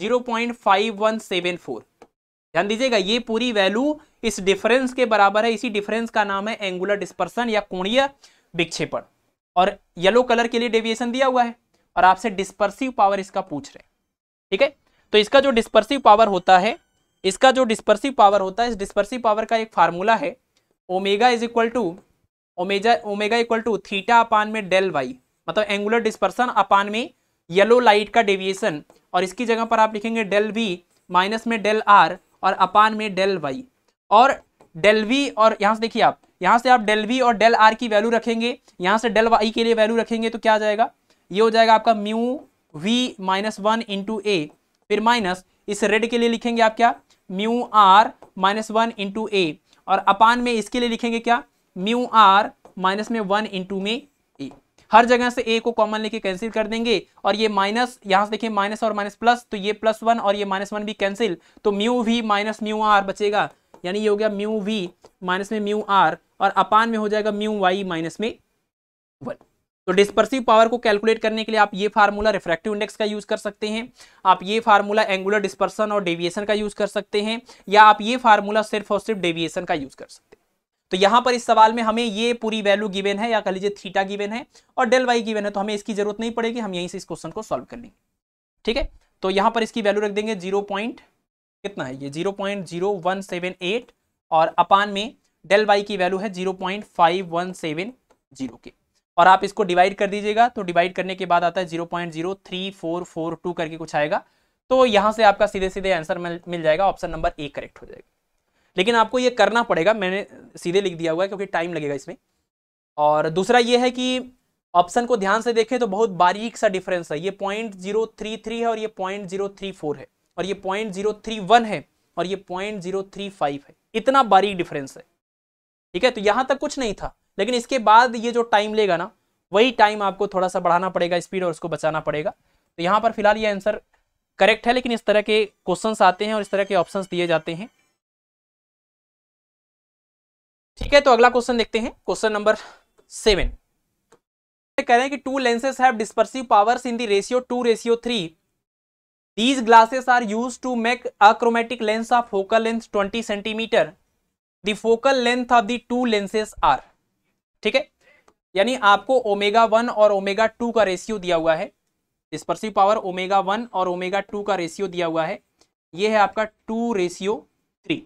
zero point five one seven four ध्यान दीजिएगा ये पूरी वैल्यू इस डिफरेंस के बराबर है इसी डिफरेंस का नाम है एंगुलर डिस्पर्सन या कोणीय विक्षेपण और येलो कलर के लिए डेविएशन दिया हुआ है और आपसे डिस्पर्सिव पावर इसका पूछ रहे ठीक है तो इसका जो डिस्पर्सिव पावर होता है इसका जो डिस्पर्सिव पावर होता है इस डिस्पर्सिव पावर का एक फार्मूला है omega is equal to omega omega equal to theta upon में डेल वाई मतलब एंगुलर डिस्पर्सन अपान में येलो लाइट का डेविएशन और इसकी जगह पर आप लिखेंगे डेल वी माइनस में डेल आर और अपान में डेल वाई और डेल वी और यहाँ से देखिए आप यहाँ से आप डेल वी और डेल आर की वैल्यू रखेंगे यहाँ से डेल वाई के लिए वैल्यू रखेंगे तो क्या आ जाएगा ये हो जाएगा आपका mu V minus one into A फिर माइनस इस रेड के लिए लिखेंगे आप क्या mu R minus one into A और अपान में इसके लिए लिखेंगे क्या म्यू आर माइनस में वन इंटू में ए हर जगह से ए को कॉमन लेके कैंसिल कर देंगे और ये माइनस यहाँ से देखिए माइनस और माइनस प्लस तो ये प्लस वन और ये माइनस वन भी कैंसिल तो mu V minus mu R बचेगा यानी ये हो गया म्यू वी माइनस में म्यू आर और अपान में हो जाएगा म्यू वाई माइनस में वन तो डिस्पर्सिव पावर को कैलकुलेट करने के लिए आप ये फार्मूला रिफ्रैक्टिव इंडेक्स का यूज़ कर सकते हैं आप ये फार्मूला एंगुलर डिस्पर्सन और डेविएशन का यूज़ कर सकते हैं या आप ये फार्मूला सिर्फ और सिर्फ डेविएशन का यूज़ कर सकते हैं तो यहां पर इस सवाल में हमें ये पूरी वैल्यू गिवन है या कह लीजिए थीटा गिवन है और डेल वाई गिवन है तो हमें इसकी जरूरत नहीं पड़ेगी हम यहीं से इस क्वेश्चन को सॉल्व कर लेंगे ठीक है तो यहाँ पर इसकी वैल्यू रख देंगे जीरो पॉइंट कितना है ये zero point zero one seven eight और अपान में डेल वाई की वैल्यू है zero point five one seven zero के और आप इसको डिवाइड कर दीजिएगा तो डिवाइड करने के बाद आता है zero point zero three four four two करके कुछ आएगा तो यहाँ से आपका सीधे सीधे आंसर मिल जाएगा ऑप्शन नंबर ए करेक्ट हो जाएगा लेकिन आपको ये करना पड़ेगा मैंने सीधे लिख दिया हुआ है क्योंकि टाइम लगेगा इसमें और दूसरा ये है कि ऑप्शन को ध्यान से देखें तो बहुत बारीक सा डिफरेंस है ये पॉइंट जीरो थ्री थ्री है और ये पॉइंट जीरो थ्री फोर है और ये पॉइंट जीरो थ्री वन है और ये पॉइंट जीरो थ्री फाइव है इतना बारीक डिफरेंस है ठीक है तो यहाँ तक कुछ नहीं था लेकिन इसके बाद ये जो टाइम लेगा ना वही टाइम आपको थोड़ा सा बढ़ाना पड़ेगा स्पीड और उसको बचाना पड़ेगा तो यहाँ पर फिलहाल ये आंसर करेक्ट है लेकिन इस तरह के क्वेश्चन आते हैं और इस तरह के ऑप्शन दिए जाते हैं ठीक है तो अगला क्वेश्चन देखते हैं क्वेश्चन नंबर सेवन कह रहे हैं कि two lenses have dispersive powers in the ratio two ratio three these glasses are use to make achromatic lens of focal length twenty centimetre the focal length of the two lenses are ठीक है यानी आपको omega one और omega two का ratio दिया हुआ है dispersive power omega one और ओमेगा टू का रेशियो दिया हुआ है ये है आपका टू रेशियो थ्री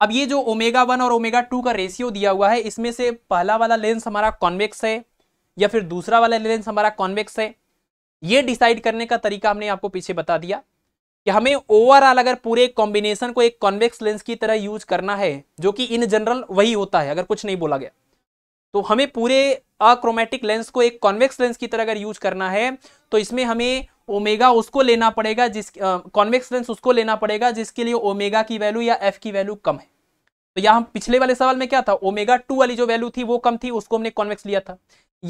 अब ये जो ओमेगा वन और ओमेगा टू का रेशियो दिया हुआ है इसमें से पहला वाला लेंस हमारा कॉन्वेक्स है या फिर दूसरा वाला लेंस हमारा कॉन्वेक्स है ये डिसाइड करने का तरीका हमने आपको पीछे बता दिया कि हमें ओवरऑल अगर पूरे कॉम्बिनेशन को एक कॉन्वेक्स लेंस की तरह यूज करना है जो कि इन जनरल वही होता है अगर कुछ नहीं बोला गया तो हमें पूरे अक्रोमेटिक लेंस को एक कॉन्वेक्स लेंस की तरह अगर यूज करना है तो इसमें हमें ओमेगा उसको लेना पड़ेगा जिस कॉन्वेक्स लेंस उसको लेना पड़ेगा जिसके लिए ओमेगा की वैल्यू या एफ की वैल्यू कम है तो यहाँ पिछले वाले सवाल में क्या था ओमेगा टू वाली जो वैल्यू थी वो कम थी उसको हमने कॉन्वेक्स लिया था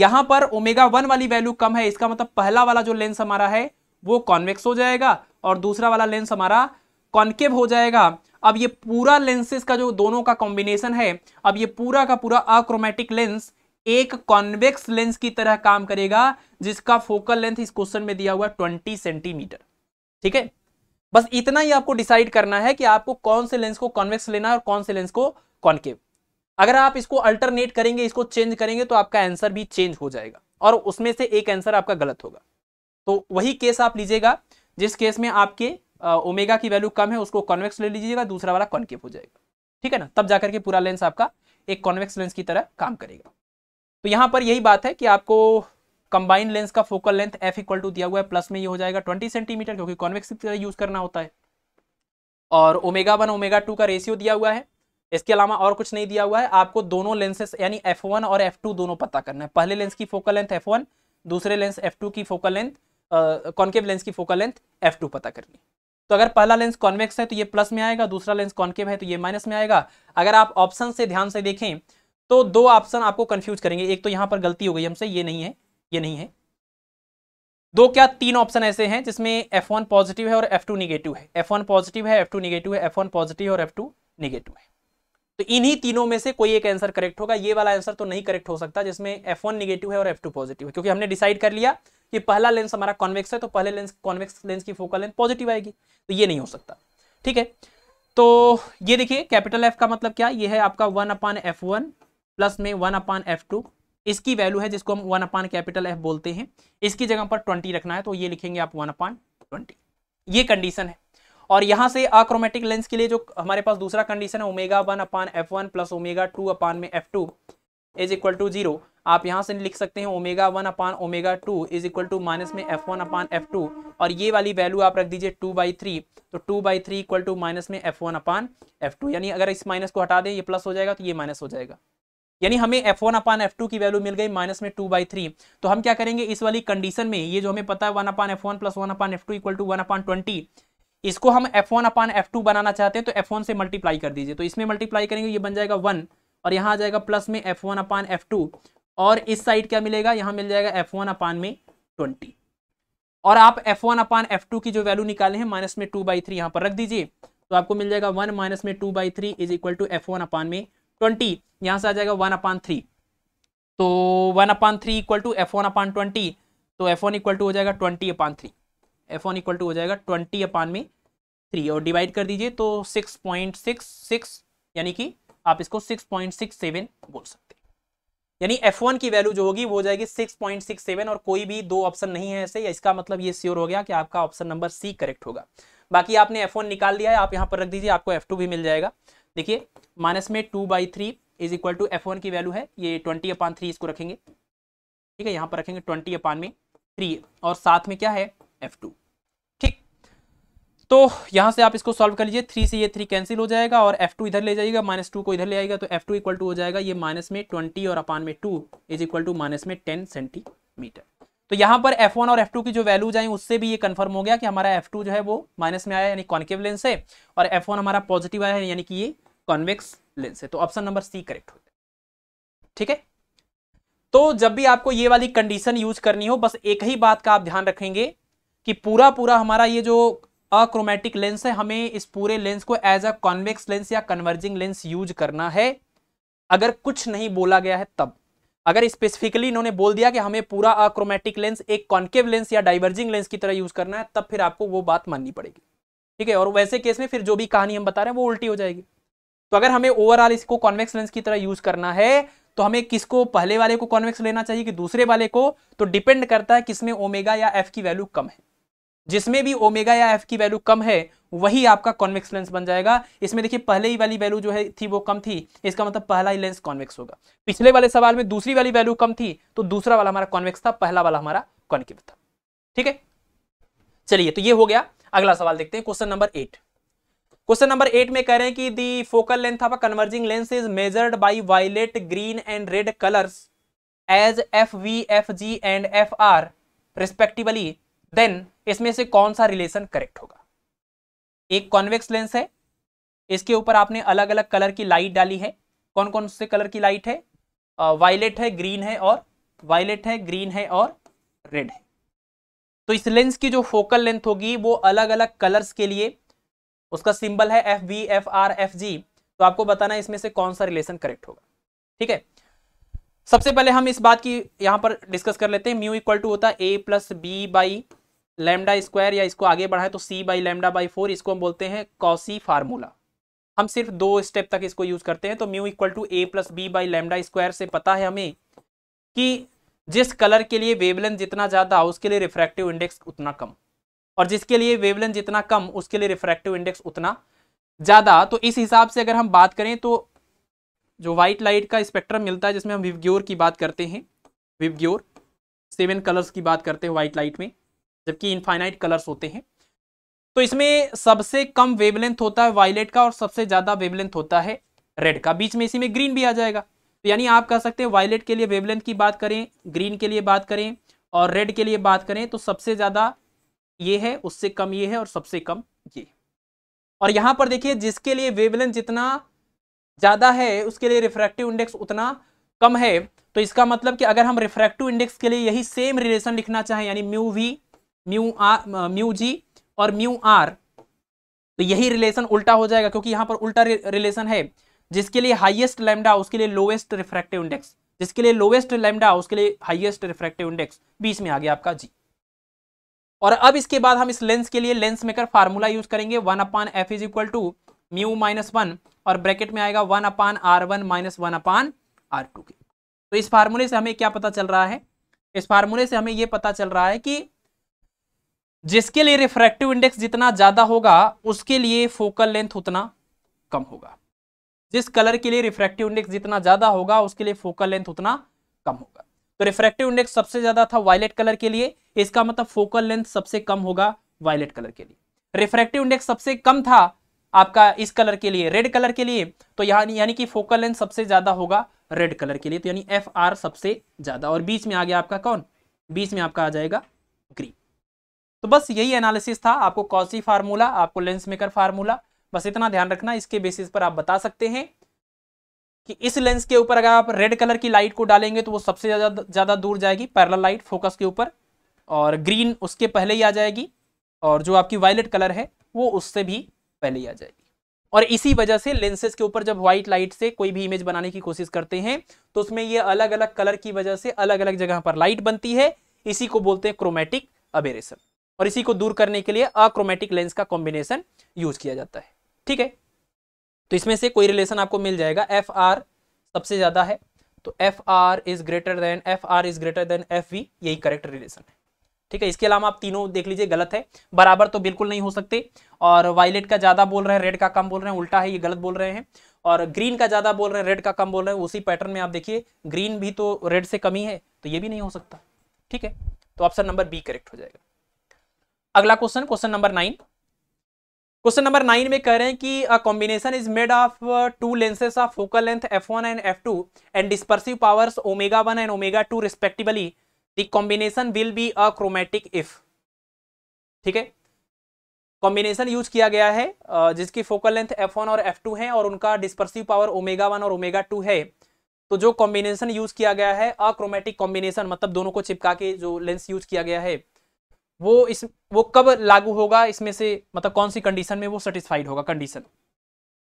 यहाँ पर ओमेगा वन वाली वैल्यू कम है इसका मतलब पहला वाला जो लेंस हमारा है वो कॉन्वेक्स हो जाएगा और दूसरा वाला लेंस हमारा कॉन्केव हो जाएगा अब ये पूरा लेंसेज का जो दोनों का कॉम्बिनेशन है अब ये पूरा का पूरा अक्रोमेटिक लेंस एक कॉन्वेक्स लेंस की तरह काम करेगा जिसका फोकल लेंथ इस क्वेश्चन में दिया हुआ ट्वेंटी सेंटीमीटर ठीक है बस इतना ही आपको डिसाइड करना है कि आपको कौन से लेंस को कॉन्वेक्स लेना है और कौन से लेंस को कॉन्केव अगर आप इसको अल्टरनेट करेंगे इसको चेंज करेंगे तो आपका आंसर भी चेंज हो जाएगा और उसमें से एक आंसर आपका गलत होगा तो वही केस आप लीजिएगा जिस केस में आपके ओमेगा की वैल्यू कम है उसको कॉन्वेक्स ले लीजिएगा दूसरा वाला कॉन्केव हो जाएगा ठीक है ना तब जाकर के पूरा लेंस आपका एक कॉन्वेक्स लेंस की तरह काम करेगा तो यहां पर यही बात है कि आपको कंबाइन लेंस का focal length F equal to दिया हुआ है प्लस में ये हो जाएगा ट्वेंटी सेंटीमीटर क्योंकि कॉन्वेक्स यूज करना होता है और ओमेगा वन ओमेगा टू का रेशियो दिया हुआ है इसके अलावा और कुछ नहीं दिया हुआ है आपको दोनों लेंसेस यानी एफ वन और एफ टू दोनों पता करना है पहले लेंस की फोकल लेंथ एफ वन दूसरे लेंस एफ टू की फोकल लेंथ कॉन्केव लेंस की फोकल लेंथ एफ टू पता करनी तो अगर पहला लेंस कॉन्वेक्स है तो ये प्लस में आएगा दूसरा लेंस कॉन्केव है तो ये माइनस में आएगा अगर आप ऑप्शन से ध्यान से देखें तो दो ऑप्शन आपको कंफ्यूज करेंगे एक तो यहां पर गलती हो गई हमसे ये नहीं है ये नहीं है दो क्या तीन ऑप्शन ऐसे हैं जिसमें एफ वन पॉजिटिव है और एफ टू निगेटिव है एफ वन पॉजिटिव है एफ टू निगेटिव है एफ वन पॉजिटिव और एफ टू निगेटिव है तो इन्हीं तीनों में से कोई एक आंसर करेक्ट होगा ये वाला आंसर तो नहीं करेक्ट हो सकता जिसमें एफ वन निगेटिव है और एफ टू पॉजिटिव है क्योंकि हमने डिसाइड कर लिया कि पहला लेंस हमारा कॉन्वेक्स है तो पहले लेंस कॉन्वेक्स लेंस की फोकल लेंथ पॉजिटिव आएगी तो ये नहीं हो सकता ठीक है तो ये देखिए कैपिटल एफ का मतलब क्या ये है आपका one upon F one plus में वन अपान एफ टू इसकी वैल्यू है जिसको हम वन अपान कैपिटल एफ बोलते हैं इसकी जगह पर ट्वेंटी रखना है तो ये लिखेंगे आप वन अपान ट्वेंटी ये कंडीशन है और यहाँ से आक्रोमेटिक लेंस के लिए जो हमारे पास दूसरा कंडीशन है omega one upon F one plus omega two upon में F two is equal to zero आप यहाँ से लिख सकते हैं omega one upon omega two is equal to minus में F one upon F two और ये वाली वैल्यू आप रख दीजिए टू बाई थ्री तो two by three equal to minus में F one upon F two यानी अगर इस माइनस को हटा दें ये प्लस हो जाएगा तो ये माइनस हो जाएगा यानी हमें F one upon F two की वैल्यू मिल गई माइनस में टू बाई थ्री तो हम क्या करेंगे इस वाली कंडीशन में ये जो हमें पता है one upon F one plus one upon F two equal to one upon twenty इसको हम F one upon F two बनाना चाहते हैं तो एफ वन से मल्टीप्लाई कर दीजिए तो इसमें मल्टीप्लाई करेंगे ये बन जाएगा वन और यहाँ आ जाएगा प्लस में F one upon F two और इस साइड क्या मिलेगा यहाँ मिल जाएगा एफ वन अपान में ट्वेंटी और आप F one upon F two की जो वैल्यू निकाले हैं माइनस में टू बाई थ्री यहाँ पर रख दीजिए तो आपको मिल जाएगा वन माइनस में two by three is equal to F one upon में ट्वेंटी यहां से आ जाएगा वन अपान थ्री तो one upon three equal to F one upon twenty तो एफ वन इक्वल टू हो जाएगा twenty upon three F one equal to हो जाएगा ट्वेंटी अपान में थ्री और डिवाइड कर दीजिए तो सिक्स पॉइंट सिक्स सिक्स यानी कि आप इसको सिक्स पॉइंट सिक्स सेवन बोल सकते हैं यानी एफ वन की वैल्यू जो होगी वो हो जाएगी सिक्स पॉइंट सिक्स सेवन और कोई भी दो ऑप्शन नहीं है ऐसे या इसका मतलब ये श्योर हो गया कि आपका ऑप्शन नंबर सी करेक्ट होगा बाकी आपने एफ वन निकाल लिया है आप यहाँ पर रख दीजिए आपको एफ टू भी मिल जाएगा देखिए माइनस में two by three is equal to F one की वैल्यू है ये ट्वेंटी अपान थ्री इसको रखेंगे ठीक है यहाँ पर रखेंगे ट्वेंटी अपान में थ्री और साथ में क्या है एफ टू ठीक तो यहाँ से आप इसको सॉल्व कर लीजिए थ्री से ये थ्री कैंसिल हो जाएगा और एफ टू इधर ले जाइएगा माइनस टू को इधर ले आएगा तो एफ टू इक्वल टू हो जाएगा ये माइनस में ट्वेंटी और अपान में two is equal to minus में टेन सेंटीमीटर तो यहाँ पर F1 और F2 की जो वैल्यूज आई उससे भी ये कंफर्म हो गया कि हमारा F2 जो है वो माइनस में आया यानी कॉन्केव लेंस से और F1 हमारा पॉजिटिव आया यानी कि ये कॉन्वेक्स लेंस है तो ऑप्शन नंबर सी करेक्ट होता है ठीक है तो जब भी आपको ये वाली कंडीशन यूज करनी हो बस एक ही बात का आप ध्यान रखेंगे कि पूरा पूरा हमारा ये जो अक्रोमेटिक लेंस है हमें इस पूरे लेंस को एज अ कॉन्वेक्स लेंस या कन्वर्जिंग लेंस यूज करना है अगर कुछ नहीं बोला गया है तब अगर स्पेसिफिकली इन्होंने बोल दिया कि हमें पूरा अक्रोमेटिक लेंस एक कॉन्केव लेंस या डाइवर्जिंग लेंस की तरह यूज करना है तब फिर आपको वो बात माननी पड़ेगी ठीक है और वैसे केस में फिर जो भी कहानी हम बता रहे हैं वो उल्टी हो जाएगी तो अगर हमें ओवरऑल इसको कॉन्वेक्स लेंस की तरह यूज करना है तो हमें किसको पहले वाले को कॉन्वेक्स लेना चाहिए कि दूसरे वाले को तो डिपेंड करता है किसमें ओमेगा या एफ की वैल्यू कम है जिसमें भी ओमेगा या एफ की वैल्यू कम है वही आपका कॉन्वेक्स लेंस बन जाएगा इसमें देखिए पहले ही वाली वैल्यू जो है थी वो कम थी इसका मतलब पहला ही लेंस कॉन्वेक्स होगा पिछले वाले सवाल में दूसरी वाली वैल्यू कम थी तो दूसरा वाला हमारा कॉन्वेक्स था पहला वाला हमारा कॉन्केव था ठीक है चलिए तो ये हो गया अगला सवाल देखते हैं question number eight question number eight में कह रहे हैं कि the focal length of a converging lens is measured by violet green and red colours as F V F G and F R respectively then इसमें से कौन सा relation correct होगा एक कॉन्वेक्स लेंस है इसके ऊपर आपने अलग अलग कलर की लाइट डाली है कौन कौन से कलर की लाइट है वायलेट है ग्रीन है और वायलेट है ग्रीन है और रेड है तो इस लेंस की जो फोकल लेंथ होगी वो अलग अलग कलर्स के लिए उसका सिंबल है F V F R F G तो आपको बताना है इसमें से कौन सा रिलेशन करेक्ट होगा ठीक है सबसे पहले हम इस बात की यहाँ पर डिस्कस कर लेते हैं म्यू इक्वल टू होता है A plus B by lambda square या इसको आगे बढ़ाए तो C by lambda by four इसको हम बोलते हैं कौसी फार्मूला हम सिर्फ दो स्टेप तक इसको यूज करते हैं तो mu equal to A plus B by lambda square से पता है हमें कि जिस कलर के लिए वेवलेंथ जितना ज़्यादा उसके लिए रिफ्रैक्टिव इंडेक्स उतना कम और जिसके लिए वेवलेंथ जितना कम उसके लिए रिफ्रैक्टिव इंडेक्स उतना ज़्यादा तो इस हिसाब से अगर हम बात करें तो जो व्हाइट लाइट का स्पेक्ट्रम मिलता है जिसमें हम विवग्योर की बात करते हैं विवग्योर सेवन कलर्स की बात करते हैं व्हाइट लाइट में जबकि इनफाइनाइट कलर्स होते हैं तो इसमें सबसे कम वेवलेंथ होता है वायलेट का और सबसे ज़्यादा वेवलेंथ होता है रेड का बीच में इसी में ग्रीन भी आ जाएगा तो यानी आप कह सकते हैं वायलेट के लिए वेवलेंथ की बात करें ग्रीन के लिए बात करें और रेड के लिए बात करें तो सबसे ज़्यादा ये है उससे कम ये है और सबसे कम ये और यहां पर देखिए जिसके लिए वेवलेंथ जितना ज़्यादा है उसके लिए रिफ्रैक्टिव इंडेक्स उतना कम है तो इसका मतलब कि अगर हम रिफ्रैक्टिव इंडेक्स के लिए यही सेम रिलेशन लिखना चाहें यानी mu V mu R mu G और म्यू आर तो यही रिलेशन उल्टा हो जाएगा क्योंकि यहां पर उल्टा रिलेशन है जिसके लिए हाइएस्ट लैमडा उसके लिए लोवेस्ट रिफ्रैक्टिव इंडेक्स जिसके लिए लोएस्ट लैमडा उसके लिए हाइएस्ट रिफ्रैक्टिव इंडेक्स बीच में आ गया आपका जी और अब इसके बाद हम इस लेंस के लिए लेंस मेकर फार्मूला यूज करेंगे one upon F is equal to mu minus one और ब्रैकेट में आएगा one upon R one minus one upon are two के तो इस फार्मूले से हमें क्या पता चल रहा है इस फार्मूले से हमें यह पता चल रहा है कि जिसके लिए रिफ्रैक्टिव इंडेक्स जितना ज़्यादा होगा उसके लिए फोकल लेंथ उतना कम होगा जिस कलर के लिए रिफ्रैक्टिव इंडेक्स जितना ज़्यादा होगा उसके लिए फोकल लेंथ उतना कम होगा तो रिफ्रेक्टिव इंडेक्स सबसे ज्यादा था वायलेट कलर के लिए इसका मतलब फोकल लेंथ सबसे कम होगा वायलेट कलर के लिए रिफ्रैक्टिव इंडेक्स सबसे कम था आपका इस कलर के लिए रेड कलर के लिए तो यहाँ यानी कि फोकल लेंथ सबसे ज्यादा होगा रेड कलर के लिए तो यानी एफ आर तो सबसे ज्यादा और बीच में आ गया आपका कौन बीच में आपका आ जाएगा ग्रीन तो बस यही एनालिसिस था आपको कौसी फार्मूला आपको लेंस मेकर फार्मूला बस इतना ध्यान रखना इसके बेसिस पर आप बता सकते हैं कि इस लेंस के ऊपर अगर आप रेड कलर की लाइट को डालेंगे तो वो सबसे ज़्यादा ज़्यादा दूर जाएगी पैरल लाइट फोकस के ऊपर और ग्रीन उसके पहले ही आ जाएगी और जो आपकी वायलेट कलर है वो उससे भी पहले ही आ जाएगी और इसी वजह से लेंसेज के ऊपर जब व्हाइट लाइट से कोई भी इमेज बनाने की कोशिश करते हैं तो उसमें ये अलग अलग कलर की वजह से अलग अलग जगह पर लाइट बनती है इसी को बोलते हैं क्रोमेटिक अबेरेशन और इसी को दूर करने के लिए अक्रोमेटिक लेंस का कॉम्बिनेशन यूज किया जाता है ठीक है तो इसमें से कोई रिलेशन आपको मिल जाएगा एफ आर सबसे ज़्यादा है तो F R is greater than F R is greater than F V यही करेक्ट रिलेशन है ठीक है इसके अलावा आप तीनों देख लीजिए गलत है बराबर तो बिल्कुल नहीं हो सकते और वायलेट का ज़्यादा बोल रहे हैं रेड का कम बोल रहे हैं उल्टा है ये गलत बोल रहे हैं और ग्रीन का ज़्यादा बोल रहे हैं रेड का कम बोल रहे हैं उसी पैटर्न में आप देखिए ग्रीन भी तो रेड से कमी है तो ये भी नहीं हो सकता ठीक है तो ऑप्शन नंबर बी करेक्ट हो जाएगा अगला question question number nine question number nine में कह रहे हैं कि combination is made of two lenses of focal length F one and F two and dispersive powers omega one and omega two respectively the combination will be achromatic if ठीक है combination use किया गया है uh, जिसकी focal length F one और F two है और उनका डिस्पर्सिव पावर ओमेगा वन और ओमेगा टू है तो जो कॉम्बिनेशन यूज किया गया है अक्रोमेटिक कॉम्बिनेशन मतलब दोनों को चिपका के जो लेंस यूज किया गया है वो इस वो कब लागू होगा इसमें से मतलब कौन सी कंडीशन में वो सेटिस्फाइड होगा कंडीशन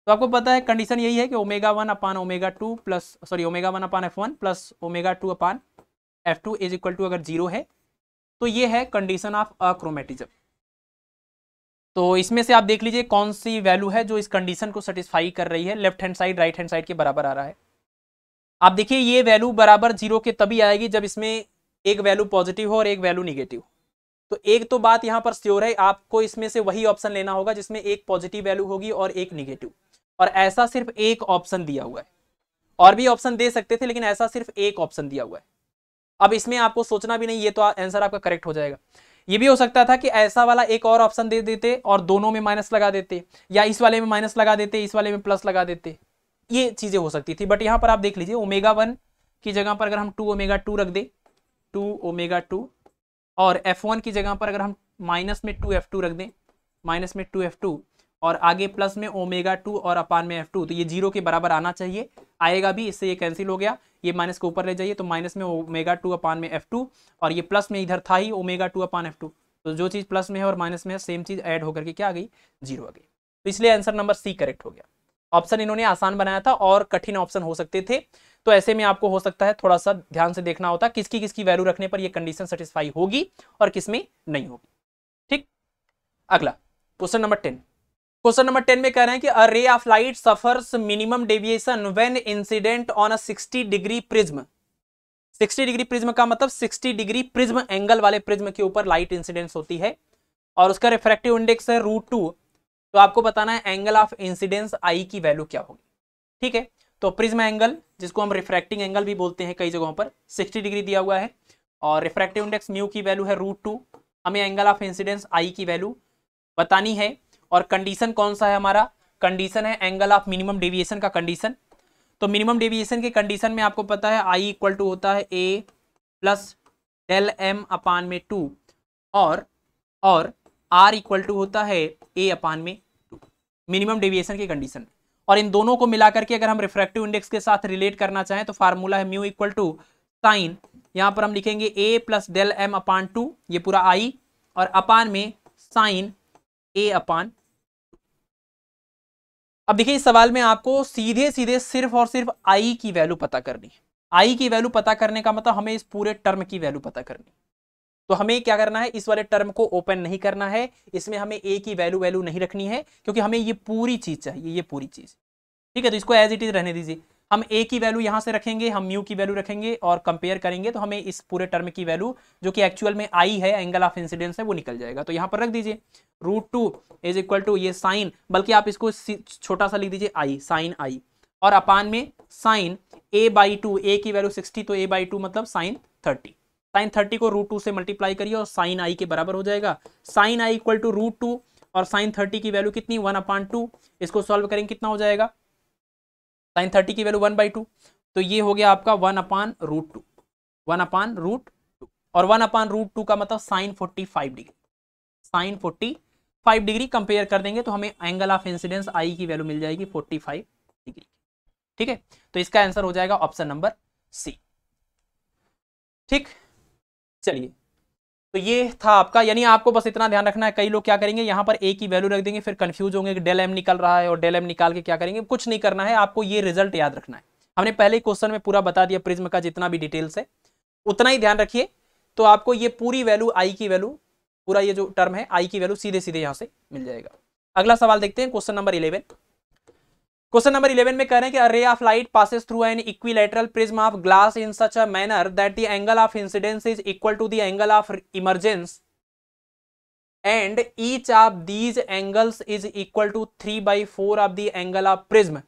तो आपको पता है कंडीशन यही है कि omega one upon omega two plus sorry omega one upon F one plus omega two upon F two is equal to अगर जीरो है तो ये है कंडीशन ऑफ अक्रोमेटिज्म तो इसमें से आप देख लीजिए कौन सी वैल्यू है जो इस कंडीशन को सेटिस्फाई कर रही है left hand side right hand side के बराबर आ रहा है आप देखिए ये वैल्यू बराबर जीरो के तभी आएगी जब इसमें एक वैल्यू पॉजिटिव हो और एक वैल्यू निगेटिव हो तो एक तो बात यहां पर श्योर है आपको इसमें से वही ऑप्शन लेना होगा जिसमें एक पॉजिटिव वैल्यू होगी और एक निगेटिव और ऐसा सिर्फ एक ऑप्शन दिया हुआ है और भी ऑप्शन दे सकते थे लेकिन ऐसा सिर्फ एक ऑप्शन दिया हुआ है अब इसमें आपको सोचना भी नहीं ये तो आंसर आपका करेक्ट हो जाएगा ये भी हो सकता था कि ऐसा वाला एक और ऑप्शन दे देते और दोनों में माइनस लगा देते या इस वाले में माइनस लगा देते इस वाले में प्लस लगा देते ये चीजें हो सकती थी बट यहां पर आप देख लीजिए ओमेगा वन की जगह पर अगर हम टू ओमेगा टू रख दे टू ओमेगा टू और F1 की जगह पर अगर हम माइनस में टू एफ टू रख दें माइनस में टू एफ टू और आगे प्लस में ओमेगा टू और अपान में एफ टू तो ये जीरो के बराबर आना चाहिए आएगा भी इससे ये कैंसिल हो गया ये माइनस को ऊपर ले जाइए तो माइनस में ओमेगा टू अपान में एफ टू और ये प्लस में इधर था ही omega two upon F two तो जो चीज़ प्लस में है और माइनस में है सेम चीज़ ऐड होकर के क्या आ गई जीरो आ गई तो इसलिए आंसर नंबर सी करेक्ट हो गया ऑप्शन इन्होंने आसान बनाया था और कठिन ऑप्शन हो सकते थे तो ऐसे में आपको हो सकता है थोड़ा सा ध्यान से देखना होता है किसकी किसकी वैल्यू रखने पर यह कंडीशन सेटिस्फाई होगी और किसमें नहीं होगी ठीक अगला question number ten question number ten में कह रहे हैं कि a ray of light suffers minimum deviation when incident on a sixty degree prism 60 degree prism का मतलब 60 डिग्री प्रिज्म एंगल वाले प्रिज्म के ऊपर लाइट इंसिडेंस होती है और उसका रिफ्रैक्टिव इंडेक्स है रूट टू तो आपको बताना है एंगल ऑफ इंसिडेंस आई की वैल्यू क्या होगी ठीक है तो प्रिज्म एंगल जिसको हम रिफ्रैक्टिंग एंगल भी बोलते हैं कई जगहों पर 60 डिग्री दिया हुआ है और रिफ्रैक्टिव इंडेक्स म्यू की वैल्यू है रूट टू हमें एंगल ऑफ इंसिडेंस आई की वैल्यू बतानी है और कंडीशन कौन सा है हमारा कंडीशन है एंगल ऑफ मिनिमम डेविएशन का कंडीशन तो मिनिमम डेविएशन के कंडीशन में आपको पता है आई इक्वल टू होता है A plus del M upon में टू और और आर इक्वल टू होता है ए अपान में टू मिनिमम डेविएशन की कंडीशन में और इन दोनों को मिलाकर के अगर हम रिफ्रैक्टिव इंडेक्स के साथ रिलेट करना चाहें तो फार्मूला है म्यू इक्वल टू साइन यहाँ पर हम लिखेंगे A plus del M upon two ये पूरा आई और अपान में साइन ए अपान अब देखिए इस सवाल में आपको सीधे सीधे सिर्फ और सिर्फ आई की वैल्यू पता करनी है आई की वैल्यू पता करने का मतलब हमें इस पूरे टर्म की वैल्यू पता करनी है तो हमें क्या करना है इस वाले टर्म को ओपन नहीं करना है इसमें हमें ए की वैल्यू वैल्यू नहीं रखनी है क्योंकि हमें ये पूरी चीज़ चाहिए ये पूरी चीज़ ठीक है तो इसको एज इट इज़ रहने दीजिए हम ए की वैल्यू यहाँ से रखेंगे हम म्यू की वैल्यू रखेंगे और कंपेयर करेंगे तो हमें इस पूरे टर्म की वैल्यू जो कि एक्चुअल में आई है एंगल ऑफ इंसिडेंस है वो निकल जाएगा तो यहाँ पर रख दीजिए root two is equal to ये साइन बल्कि आप इसको छोटा सा लिख दीजिए आई साइन आई और अपान में sine A by two A की वैल्यू सिक्सटी तो ए बाई टू मतलब साइन थर्टी साइन थर्टी को रूट टू से मल्टीप्लाई करिए और साइन आई के बराबर हो जाएगा sine I equal to root two और साइन थर्टी की वैल्यू कितनी वन अपान टू इसको सॉल्व करेंगे कितना हो जाएगा साइन थर्टी की वैल्यू वन बाई टू तो ये हो गया आपका one upon root to one upon root two और वन अपान रूट टू का मतलब sine forty five degree sine forty five degree compare कर देंगे तो हमें एंगल ऑफ इंसिडेंस आई की वैल्यू मिल जाएगी फोर्टी फाइव डिग्री ठीक है तो इसका आंसर हो जाएगा ऑप्शन नंबर सी ठीक चलिए तो ये था आपका यानी आपको बस इतना ध्यान रखना है कई लोग क्या करेंगे यहाँ पर ए की वैल्यू रख देंगे फिर कन्फ्यूज होंगे कि डेल एम निकल रहा है और डेल एम निकाल के क्या करेंगे कुछ नहीं करना है आपको ये रिजल्ट याद रखना है हमने पहले क्वेश्चन में पूरा बता दिया प्रिज्म का जितना भी डिटेल्स है उतना ही ध्यान रखिए तो आपको ये पूरी वैल्यू आई की वैल्यू पूरा ये जो टर्म है आई की वैल्यू सीधे सीधे यहाँ से मिल जाएगा अगला सवाल देखते हैं question number eleven question number eleven में कह रहे हैं कि a ray of light passes through an equilateral prism of glass in such a manner that the angle of incidence is equal to the angle of emergence and each of these angles is equal to three by four of the angle of prism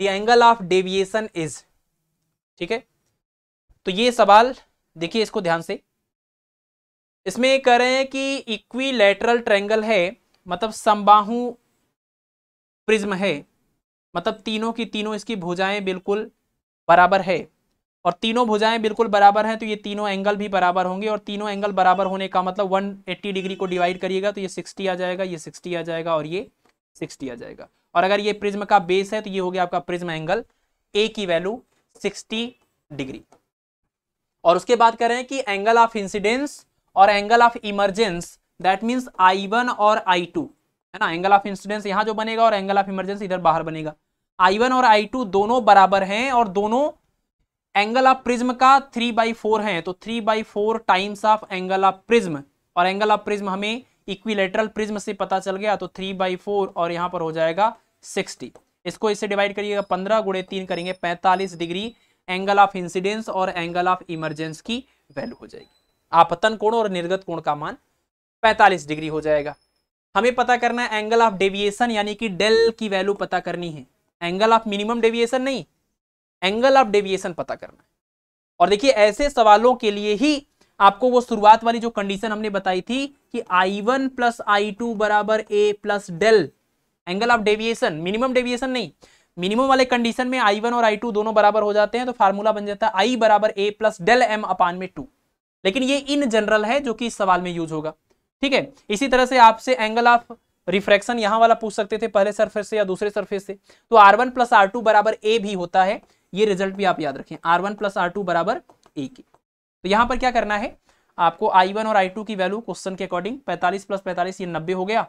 the angle of deviation is ठीक है तो ये सवाल देखिए इसको ध्यान से इसमें कह रहे हैं कि लेटरल ट्रैंगल है मतलब समबाहु प्रिज्म है मतलब तीनों की तीनों इसकी भुजाएं बिल्कुल बराबर है और तीनों भुजाएं बिल्कुल बराबर हैं तो ये तीनों एंगल भी बराबर होंगे और तीनों एंगल बराबर होने का मतलब 180 डिग्री को डिवाइड करिएगा तो ये 60 आ जाएगा ये 60 आ जाएगा और ये 60 आ जाएगा और अगर ये प्रिज्म का बेस है तो ये हो गया आपका प्रिज्म एंगल ए की वैल्यू सिक्सटी डिग्री और उसके बाद करें कि एंगल ऑफ इंसिडेंस और angle of emergence that means I one और आई टू है ना एंगल ऑफ इंसिडेंस यहाँ जो बनेगा और एंगल ऑफ इमरजेंस इधर बाहर बनेगा आई वन और आई टू दोनों बराबर हैं और दोनों एंगल ऑफ प्रिज्म का थ्री बाई फोर है तो three by four times of angle of prism और एंगल ऑफ प्रिज्म हमें इक्विलेटरल प्रिज्म से पता चल गया तो थ्री बाई फोर और यहां पर हो जाएगा सिक्सटी इसको इससे डिवाइड करिएगा पंद्रह गुड़े तीन करेंगे पैंतालीस डिग्री एंगल ऑफ इंसिडेंस और एंगल ऑफ इमरजेंस की वैल्यू हो जाएगी आपतन कोण और निर्गत कोण का मान पैंतालीस डिग्री हो जाएगा हमें पता करना है एंगल ऑफ डेविएशन यानी कि डेल की वैल्यू पता करनी है एंगल ऑफ मिनिमम डेविएशन नहीं एंगल ऑफ डेविएशन पता करना है और देखिए ऐसे सवालों के लिए ही आपको वो शुरुआत वाली जो कंडीशन हमने बताई थी कि I one plus I two बराबर A plus del angle of deviation minimum deviation नहीं मिनिमम वाले कंडीशन में आई वन और आई टू दोनों बराबर हो जाते हैं तो फार्मूला बन जाता है आई बराबर A plus del M upon में टू लेकिन ये इन जनरल है जो कि इस सवाल में यूज होगा ठीक है इसी तरह से आपसे एंगल ऑफ रिफ्रैक्शन यहां वाला पूछ सकते थे पहले सरफेस से या दूसरे सरफेस से तो R one plus R two बराबर ए भी होता है ये रिजल्ट भी आप याद रखें R one plus R two बराबर ए के तो यहां पर क्या करना है आपको आई वन और आई टू की वैल्यू क्वेश्चन के अकॉर्डिंग पैंतालीस प्लस पैंतालीस ये नब्बे हो गया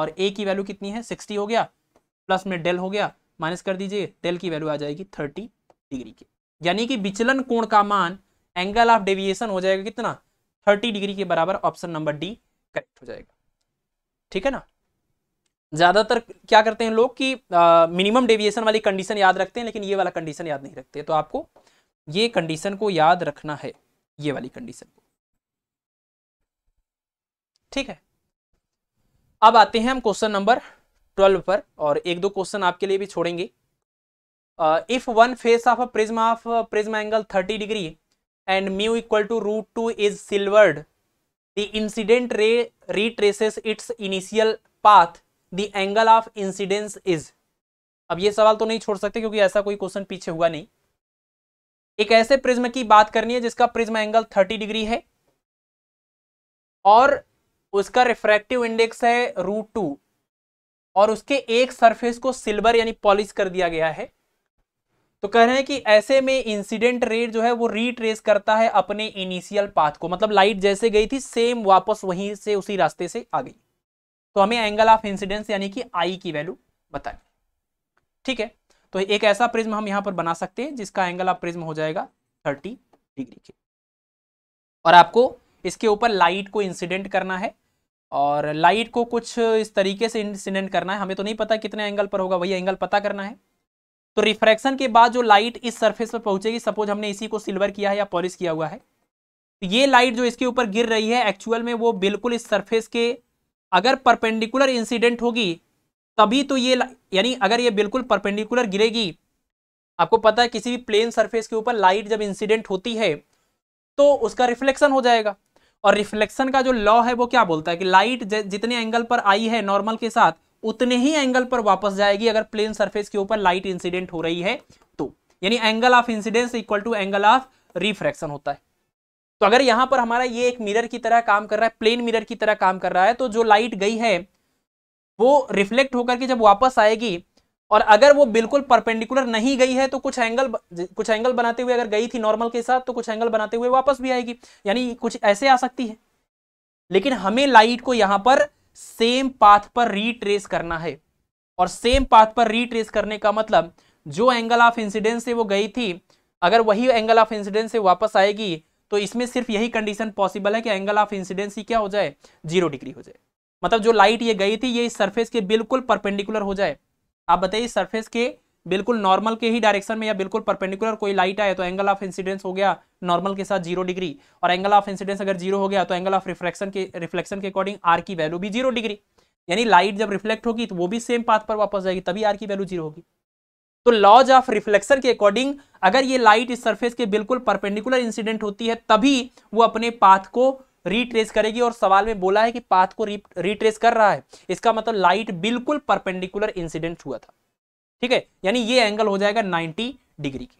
और ए की वैल्यू कितनी है सिक्सटी हो गया प्लस में डेल हो गया माइनस कर दीजिए डेल की वैल्यू आ जाएगी थर्टी डिग्री की यानी कि विचलन कोण का मान एंगल ऑफ डेविएशन हो जाएगा कितना थर्टी डिग्री के बराबर ऑप्शन नंबर डी करेक्ट हो जाएगा ठीक है ना ज़्यादातर क्या करते हैं लोग कि मिनिमम डेविएशन वाली कंडीशन याद रखते हैं लेकिन ये वाला कंडीशन याद नहीं रखते तो आपको ये कंडीशन को याद रखना है ये वाली कंडीशन को ठीक है अब आते हैं हम क्वेश्चन नंबर ट्वेल्व पर और एक दो क्वेश्चन आपके लिए भी छोड़ेंगे if one face of a prism of prism angle thirty degree and mu equal to root two is silvered the incident ray retraces its initial path the angle of incidence is अब ये सवाल तो नहीं छोड़ सकते क्योंकि ऐसा कोई क्वेश्चन पीछे हुआ नहीं एक ऐसे प्रिज्म की बात करनी है जिसका प्रिज्म एंगल थर्टी डिग्री है और उसका रिफ्रैक्टिव इंडेक्स है रूट टू और उसके एक सरफेस को सिल्वर यानी पॉलिश कर दिया गया है तो कह रहे हैं कि ऐसे में इंसिडेंट रेट जो है वो रीट्रेस करता है अपने इनिशियल पाथ को मतलब लाइट जैसे गई थी सेम वापस वहीं से उसी रास्ते से आ गई तो हमें एंगल ऑफ इंसिडेंस यानी कि आई की वैल्यू बताए ठीक है तो एक ऐसा प्रिज्म हम यहाँ पर बना सकते हैं जिसका एंगल ऑफ प्रिज्म हो जाएगा थर्टी डिग्री के और आपको इसके ऊपर लाइट को इंसिडेंट करना है और लाइट को कुछ इस तरीके से इंसिडेंट करना है हमें तो नहीं पता कितने एंगल पर होगा वही एंगल पता करना है तो रिफ्रैक्शन के बाद जो लाइट इस सरफेस पर पहुंचेगी सपोज हमने इसी को सिल्वर किया है या पॉलिश किया हुआ है तो ये लाइट जो इसके ऊपर गिर रही है एक्चुअल में वो बिल्कुल इस सरफेस के अगर परपेंडिकुलर इंसिडेंट होगी तभी तो ये यानी अगर ये बिल्कुल परपेंडिकुलर गिरेगी आपको पता है किसी भी प्लेन सरफेस के ऊपर लाइट जब इंसिडेंट होती है तो उसका रिफ्लेक्शन हो जाएगा और रिफ्लेक्शन का जो लॉ है वो क्या बोलता है कि लाइट जितने एंगल पर आई है नॉर्मल के साथ उतने ही एंगल पर वापस जाएगी अगर प्लेन सरफेस के ऊपर लाइट इंसिडेंट हो रही है तो यानी angle of incidence equal to angle of refraction होता है तो अगर यहां पर हमारा ये एक मिरर की तरह काम कर रहा है प्लेन मिरर की तरह काम कर रहा है तो जो लाइट गई है वो रिफ्लेक्ट होकर के जब वापस आएगी और अगर वो बिल्कुल परपेंडिकुलर नहीं गई है तो कुछ एंगल कुछ एंगल बनाते हुए अगर गई थी नॉर्मल के साथ तो कुछ एंगल बनाते हुए वापस भी आएगी यानी कुछ ऐसे आ सकती है लेकिन हमें लाइट को यहां पर सेम पाथ पर रीट्रेस करना है और सेम पाथ पर रीट्रेस करने का मतलब जो एंगल ऑफ इंसिडेंस से वो गई थी अगर वही एंगल ऑफ इंसिडेंस से वापस आएगी तो इसमें सिर्फ यही कंडीशन पॉसिबल है कि एंगल ऑफ इंसिडेंस ही क्या हो जाए जीरो डिग्री हो जाए मतलब जो लाइट ये गई थी ये इस सरफेस के बिल्कुल परपेंडिकुलर हो जाए आप बताइए सरफेस के बिल्कुल नॉर्मल के ही डायरेक्शन में या बिल्कुल परपेंडिकुलर कोई लाइट आए तो एंगल ऑफ इंसिडेंस हो गया नॉर्मल के साथ जीरो डिग्री और एंगल ऑफ इंसिडेंस अगर जीरो हो गया तो एंगल ऑफ रिफ्लेक्शन के रिफ्लेक्शन के अकॉर्डिंग आर की वैल्यू भी जीरो डिग्री यानी लाइट जब रिफ्लेक्ट होगी तो वो भी सेम पाथ पर वापस जाएगी तभी आर की वैल्यू जीरो होगी तो लॉज ऑफ रिफ्लेक्शन के अकॉर्डिंग अगर ये लाइट इस सरफेस के बिल्कुल परपेंडिकुलर इंसिडेंट होती है तभी वो अपने पाथ को रिट्रेस करेगी और सवाल में बोला है कि पाथ को रिट्रेस कर रहा है इसका मतलब लाइट बिल्कुल परपेंडिकुलर इंसिडेंट हुआ था ठीक है यानी ये एंगल हो जाएगा 90 डिग्री की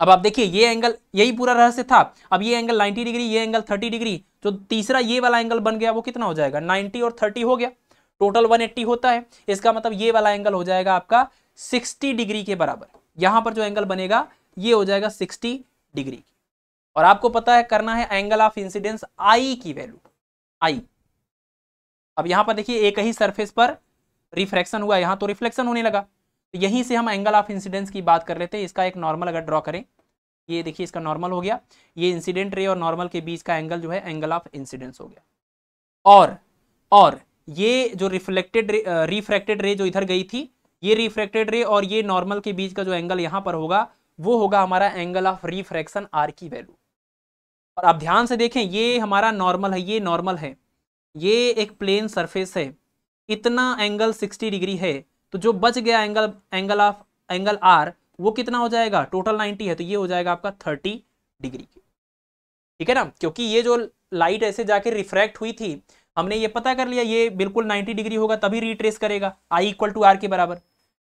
अब आप देखिए ये एंगल यही पूरा रहस्य था अब ये एंगल 90 डिग्री ये एंगल 30 डिग्री जो तीसरा ये वाला एंगल बन गया वो कितना हो जाएगा 90 और 30 हो गया टोटल 180 होता है इसका मतलब ये वाला एंगल हो जाएगा आपका 60 डिग्री के बराबर यहां पर जो एंगल बनेगा ये हो जाएगा 60 डिग्री और आपको पता है करना है एंगल ऑफ इंसिडेंस आई की वैल्यू आई अब यहां पर देखिए एक ही सरफेस पर रिफ्रैक्शन हुआ यहां तो रिफ्लेक्शन होने लगा तो यहीं से हम एंगल ऑफ इंसिडेंस की बात कर लेते हैं इसका एक नॉर्मल अगर ड्रॉ करें ये देखिए इसका नॉर्मल हो गया ये इंसिडेंट रे और नॉर्मल के बीच का एंगल जो है एंगल ऑफ इंसिडेंस हो गया और और ये जो रिफ्लेक्टेड रे रिफ्रैक्टेड रे जो इधर गई थी ये रिफ्रैक्टेड रे और ये नॉर्मल के बीच का जो एंगल यहां पर होगा वो होगा हमारा एंगल ऑफ रिफ्रैक्शन आर की वैल्यू और आप ध्यान से देखें ये हमारा नॉर्मल है ये नॉर्मल है ये एक प्लेन सरफेस है इतना एंगल 60 डिग्री है तो जो बच गया angle angle of angle R वो कितना हो जाएगा टोटल 90 है तो ये हो जाएगा आपका 30 डिग्री ठीक है ना क्योंकि ये जो लाइट ऐसे जाके रिफ्रैक्ट हुई थी हमने ये पता कर लिया ये बिल्कुल 90 डिग्री होगा तभी रिट्रेस करेगा आई इक्वल टू आर के बराबर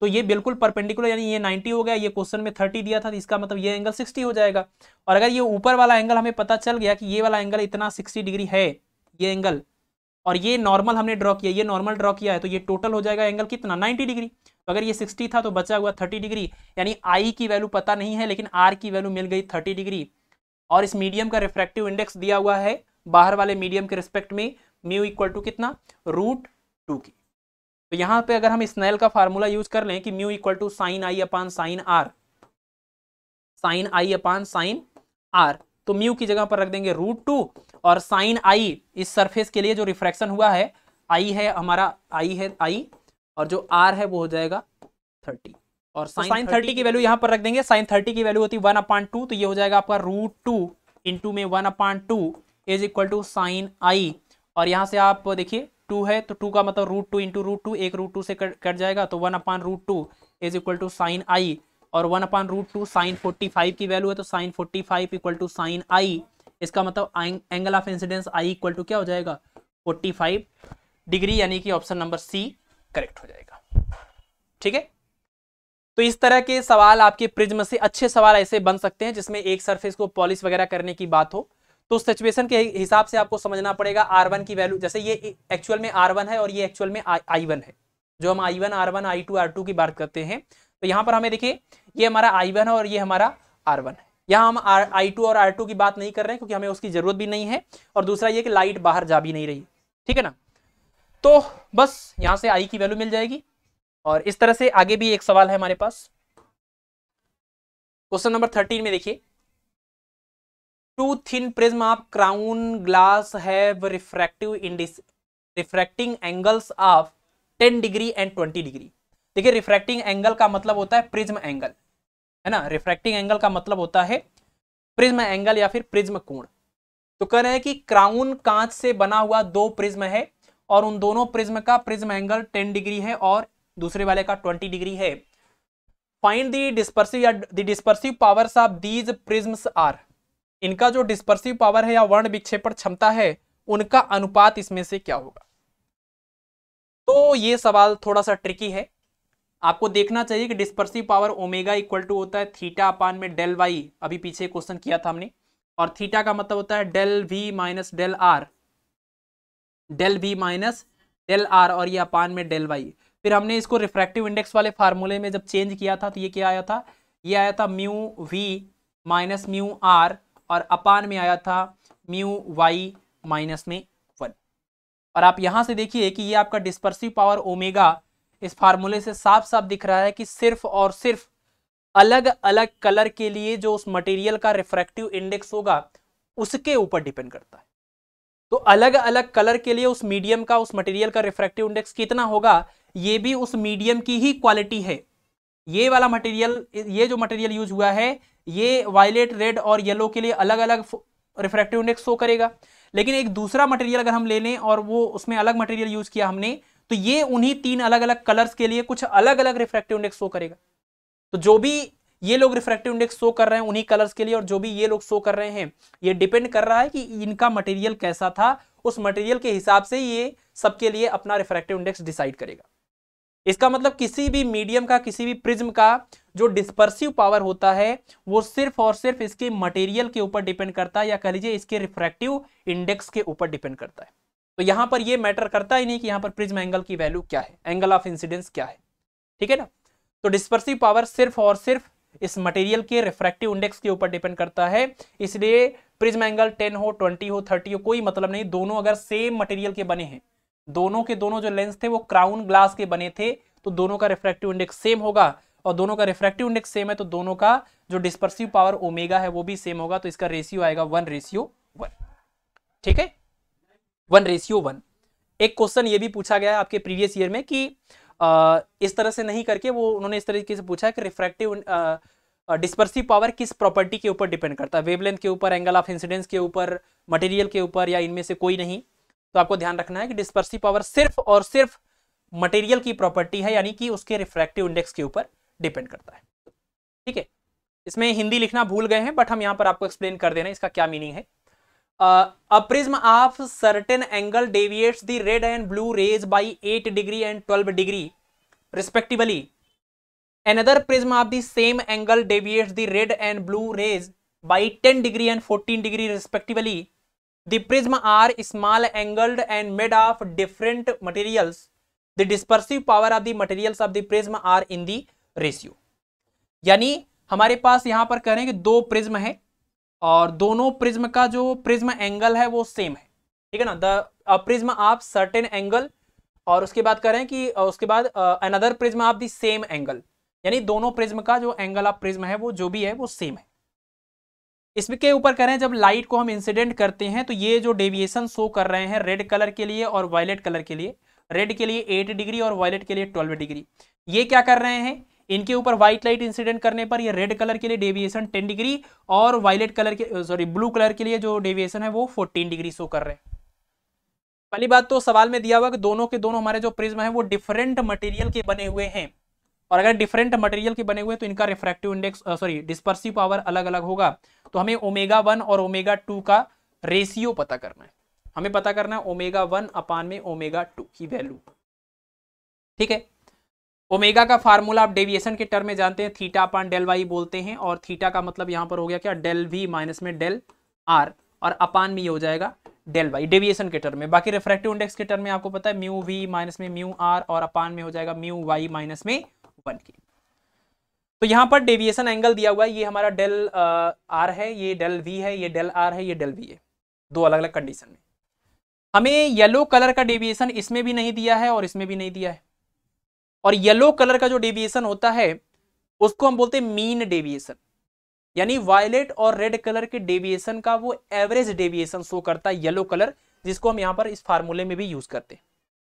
तो ये बिल्कुल परपेंडिकुलर यानी ये 90 हो गया ये क्वेश्चन में 30 दिया था तो इसका मतलब ये एंगल 60 हो जाएगा और अगर ये ऊपर वाला एंगल हमें पता चल गया कि ये वाला एंगल इतना 60 डिग्री है ये एंगल और ये नॉर्मल हमने ड्रॉ किया ये नॉर्मल ड्रॉ किया है तो ये टोटल हो जाएगा एंगल कितना 90 डिग्री तो अगर ये 60 था तो बचा हुआ 30 डिग्री यानी आई की वैल्यू पता नहीं है लेकिन आर की वैल्यू मिल गई थर्टी डिग्री और इस मीडियम का रिफ्रैक्टिव इंडेक्स दिया हुआ है बाहर वाले मीडियम के रिस्पेक्ट में म्यू इक्वल टू कितना रूट टू की तो यहां पे अगर हम स्नेल का फार्मूला यूज कर लें कि mu equal to sine I upon sine R sine I upon sine R तो म्यू की जगह पर रख देंगे रूट टू और साइन आई इस सरफेस के लिए जो रिफ्रैक्शन हुआ है आई है हमारा आई है आई और जो आर है वो हो जाएगा थर्टी और तो साइन थर्टी की वैल्यू यहां पर रख देंगे साइन थर्टी की वैल्यू होती है वन अपान टू तो ये हो जाएगा आपका रूट टू इंटू में one upon two is equal to sine I और यहां से आप देखिए टू है तो टू का मतलब root two into root two एक रूट टू से कट कट जाएगा तो one upon root two is equal to sine I और one upon root two sine forty five की वैल्यू है तो sine forty five equal to sine I इसका मतलब angle of incidence I equal to क्या हो जाएगा फोर्टी फाइव डिग्री यानी कि ऑप्शन नंबर सी करेक्ट हो जाएगा ठीक है तो इस तरह के सवाल आपके प्रिज्म से अच्छे सवाल ऐसे बन सकते हैं जिसमें एक सरफेस को पॉलिश वगैरह करने की बात हो तो सिचुएशन के हिसाब से आपको समझना पड़ेगा आर वन की वैल्यू जैसे ये एक्चुअल में आर वन है और ये एक्चुअल में आई वन है जो हम I one are one I two R two की बात करते हैं तो यहाँ पर हमें देखिए ये हमारा आई वन है और ये हमारा आर वन है यहाँ हम आर आई टू और आर टू की बात नहीं कर रहे हैं क्योंकि हमें उसकी ज़रूरत भी नहीं है और दूसरा ये कि लाइट बाहर जा भी नहीं रही ठीक है ना तो बस यहाँ से आई की वैल्यू मिल जाएगी और इस तरह से आगे भी एक सवाल है हमारे पास क्वेश्चन नंबर थर्टीन में देखिए two thin prism of crown glass have refractive indices refracting angles of ten degree and twenty degree देखिए रिफ्रैक्टिंग एंगल का मतलब होता है प्रिज्म एंगल है ना रिफ्रैक्टिंग एंगल का मतलब होता है प्रिज्म एंगल या फिर प्रिज्म कोण तो कह रहे हैं कि क्राउन कांच से बना हुआ दो प्रिज्म है और उन दोनों प्रिज्म का प्रिज्म एंगल टेन डिग्री है और दूसरे वाले का ट्वेंटी डिग्री है फाइंड दी डिस्पर्सिव या the dispersive powers of these prisms are इनका जो डिस्पर्सिव पावर है या वर्ण विक्षेपण क्षमता है उनका अनुपात इसमें से क्या होगा तो ये सवाल थोड़ा सा ट्रिकी है आपको देखना चाहिए कि dispersive power omega equal to होता है थीटा अपान में डेल वाई अभी पीछे क्वेश्चन किया था हमने और थीटा का मतलब होता है del V minus del R del V minus del R और ये अपान में डेल वाई फिर हमने इसको रिफ्रैक्टिव इंडेक्स वाले फार्मूले में जब चेंज किया था तो ये क्या आया था ये आया था mu V minus mu R और अपान में आया था म्यू वाई माइनस में वन और आप यहां से देखिए कि ये आपका डिस्पर्सिव पावर ओमेगा इस फार्मूले से साफ साफ दिख रहा है कि सिर्फ और सिर्फ अलग अलग कलर के लिए जो उस मटेरियल का रिफ्रैक्टिव इंडेक्स होगा उसके ऊपर डिपेंड करता है तो अलग अलग कलर के लिए उस मीडियम का उस मटेरियल का रिफ्रैक्टिव इंडेक्स कितना होगा ये भी उस मीडियम की ही क्वालिटी है ये वाला मटेरियल ये जो मटेरियल यूज हुआ है ये वायलेट रेड और येलो के लिए अलग अलग रिफ्रैक्टिव इंडेक्स शो करेगा लेकिन एक दूसरा मटेरियल अगर हम ले लें और वो उसमें अलग मटेरियल यूज किया हमने तो ये उन्हीं तीन अलग अलग कलर्स के लिए कुछ अलग अलग रिफ्रैक्टिव इंडेक्स शो करेगा तो जो भी ये लोग रिफ्रैक्टिव इंडेक्स शो कर रहे हैं उन्हीं कलर्स के लिए और जो भी ये लोग शो कर रहे हैं ये डिपेंड कर रहा है कि इनका मटेरियल कैसा था उस मटेरियल के हिसाब से ये सबके लिए अपना रिफ्रैक्टिव इंडेक्स डिसाइड करेगा इसका मतलब किसी भी मीडियम का किसी भी प्रिज्म का जो डिस्पर्सिव पावर होता है वो सिर्फ और सिर्फ इसके मटेरियल के ऊपर डिपेंड करता है या कह लीजिए इसके रिफ्रैक्टिव इंडेक्स के ऊपर डिपेंड करता है तो यहां पर ये मैटर करता ही नहीं कि यहां पर प्रिज्म एंगल की वैल्यू क्या है एंगल ऑफ इंसिडेंस क्या है ठीक है ना तो डिस्पर्सिव पावर सिर्फ और सिर्फ इस मटेरियल के रिफ्रैक्टिव इंडेक्स के ऊपर डिपेंड करता है इसलिए प्रिज्म एंगल 10 हो 20 हो 30 हो कोई मतलब नहीं दोनों अगर सेम मटेरियल के बने हैं दोनों के दोनों जो लेंस थे वो क्राउन ग्लास के बने थे तो दोनों का रिफ्रैक्टिव इंडेक्स सेम होगा और दोनों का रिफ्रैक्टिव इंडेक्स सेम है तो दोनों का जो डिस्पर्सिव पावर ओमेगा है वो भी सेम होगा तो इसका रेशियो आएगा वन रेशियो वन ठीक है वन रेशियो वन एक क्वेश्चन ये भी पूछा गया आपके प्रीवियस ईयर में कि आ, इस तरह से नहीं करके वो उन्होंने इस तरीके से पूछा कि रिफ्रैक्टिव डिस्पर्सिव पावर किस प्रॉपर्टी के ऊपर डिपेंड करता है वेवलेंथ के ऊपर एंगल ऑफ इंसिडेंस के ऊपर मटेरियल के ऊपर या इनमें से कोई नहीं तो आपको ध्यान रखना है कि डिस्पर्सिव पावर सिर्फ और सिर्फ मटेरियल की प्रॉपर्टी है यानी कि उसके रिफ्रैक्टिव इंडेक्स के ऊपर डिपेंड करता है ठीक है इसमें हिंदी लिखना भूल गए हैं बट हम यहां पर आपको एक्सप्लेन कर दे रहे हैं इसका क्या मीनिंग है a prism of certain angle deviates the red and blue rays by 8 degree and 12 degree respectively another prism of the same angle deviates the red and blue rays by 10 degree and 14 degree respectively The prism are small angled and made of different materials. The dispersive power of the materials of the prism are in the ratio. यानी हमारे पास यहाँ पर कह रहे हैं कि दो prism है और दोनों प्रिज्म का जो प्रिज्म एंगल है वो सेम है ठीक है ना the prism of certain angle और उसके बाद कह रहे हैं कि उसके बाद another prism of the same angle यानी दोनों प्रिज्म का जो एंगल ऑफ प्रिज्म है वो जो भी है वो सेम है इसके ऊपर करें जब लाइट को हम इंसिडेंट करते हैं तो ये जो डेविएशन शो कर रहे हैं रेड कलर के लिए और वायलेट कलर के लिए रेड के लिए 8 डिग्री और वायलेट के लिए 12 डिग्री ये क्या कर रहे हैं इनके ऊपर व्हाइट लाइट इंसिडेंट करने पर ये रेड कलर के लिए डेविएशन 10 डिग्री और वायलेट कलर के सॉरी ब्लू कलर के लिए जो डेविएशन है वो 14 डिग्री शो कर रहे हैं पहली बात तो सवाल में दिया हुआ कि दोनों के दोनों हमारे जो प्रिज्म है वो डिफरेंट मटेरियल के बने हुए हैं और अगर डिफरेंट मटेरियल के बने हुए तो इनका refractive index sorry dispersive power अलग अलग होगा तो हमें ओमेगा वन और ओमेगा टू का रेशियो पता करना है हमें पता करना है ओमेगा वन अपान में ओमेगा टू की वैल्यू ठीक है ओमेगा का फार्मूला आप डेविएशन के टर्म में जानते हैं थीटा अपान डेल वाई बोलते हैं और थीटा का मतलब यहां पर हो गया क्या डेल वी माइनस में डेल आर और अपान में ये हो जाएगा डेल वाई डेविएशन के टर्म में बाकी रिफ्रैक्टिव इंडेक्स के टर्म में आपको पता है म्यू वी माइनस में म्यू आर और अपान में हो जाएगा म्यू वाई माइनस में वन की तो यहाँ पर डेविएशन एंगल दिया हुआ है ये हमारा डेल आर है ये डेल वी है ये डेल आर है ये डेल वी है दो अलग अलग कंडीशन में हमें येलो कलर का डेविएशन इसमें भी नहीं दिया है और इसमें भी नहीं दिया है और येलो कलर का जो डेविएशन होता है उसको हम बोलते हैं मीन डेविएशन यानी वायलेट और रेड कलर के डेविएशन का वो एवरेज डेविएशन शो करता है येलो कलर जिसको हम यहाँ पर इस फार्मूले में भी यूज करते हैं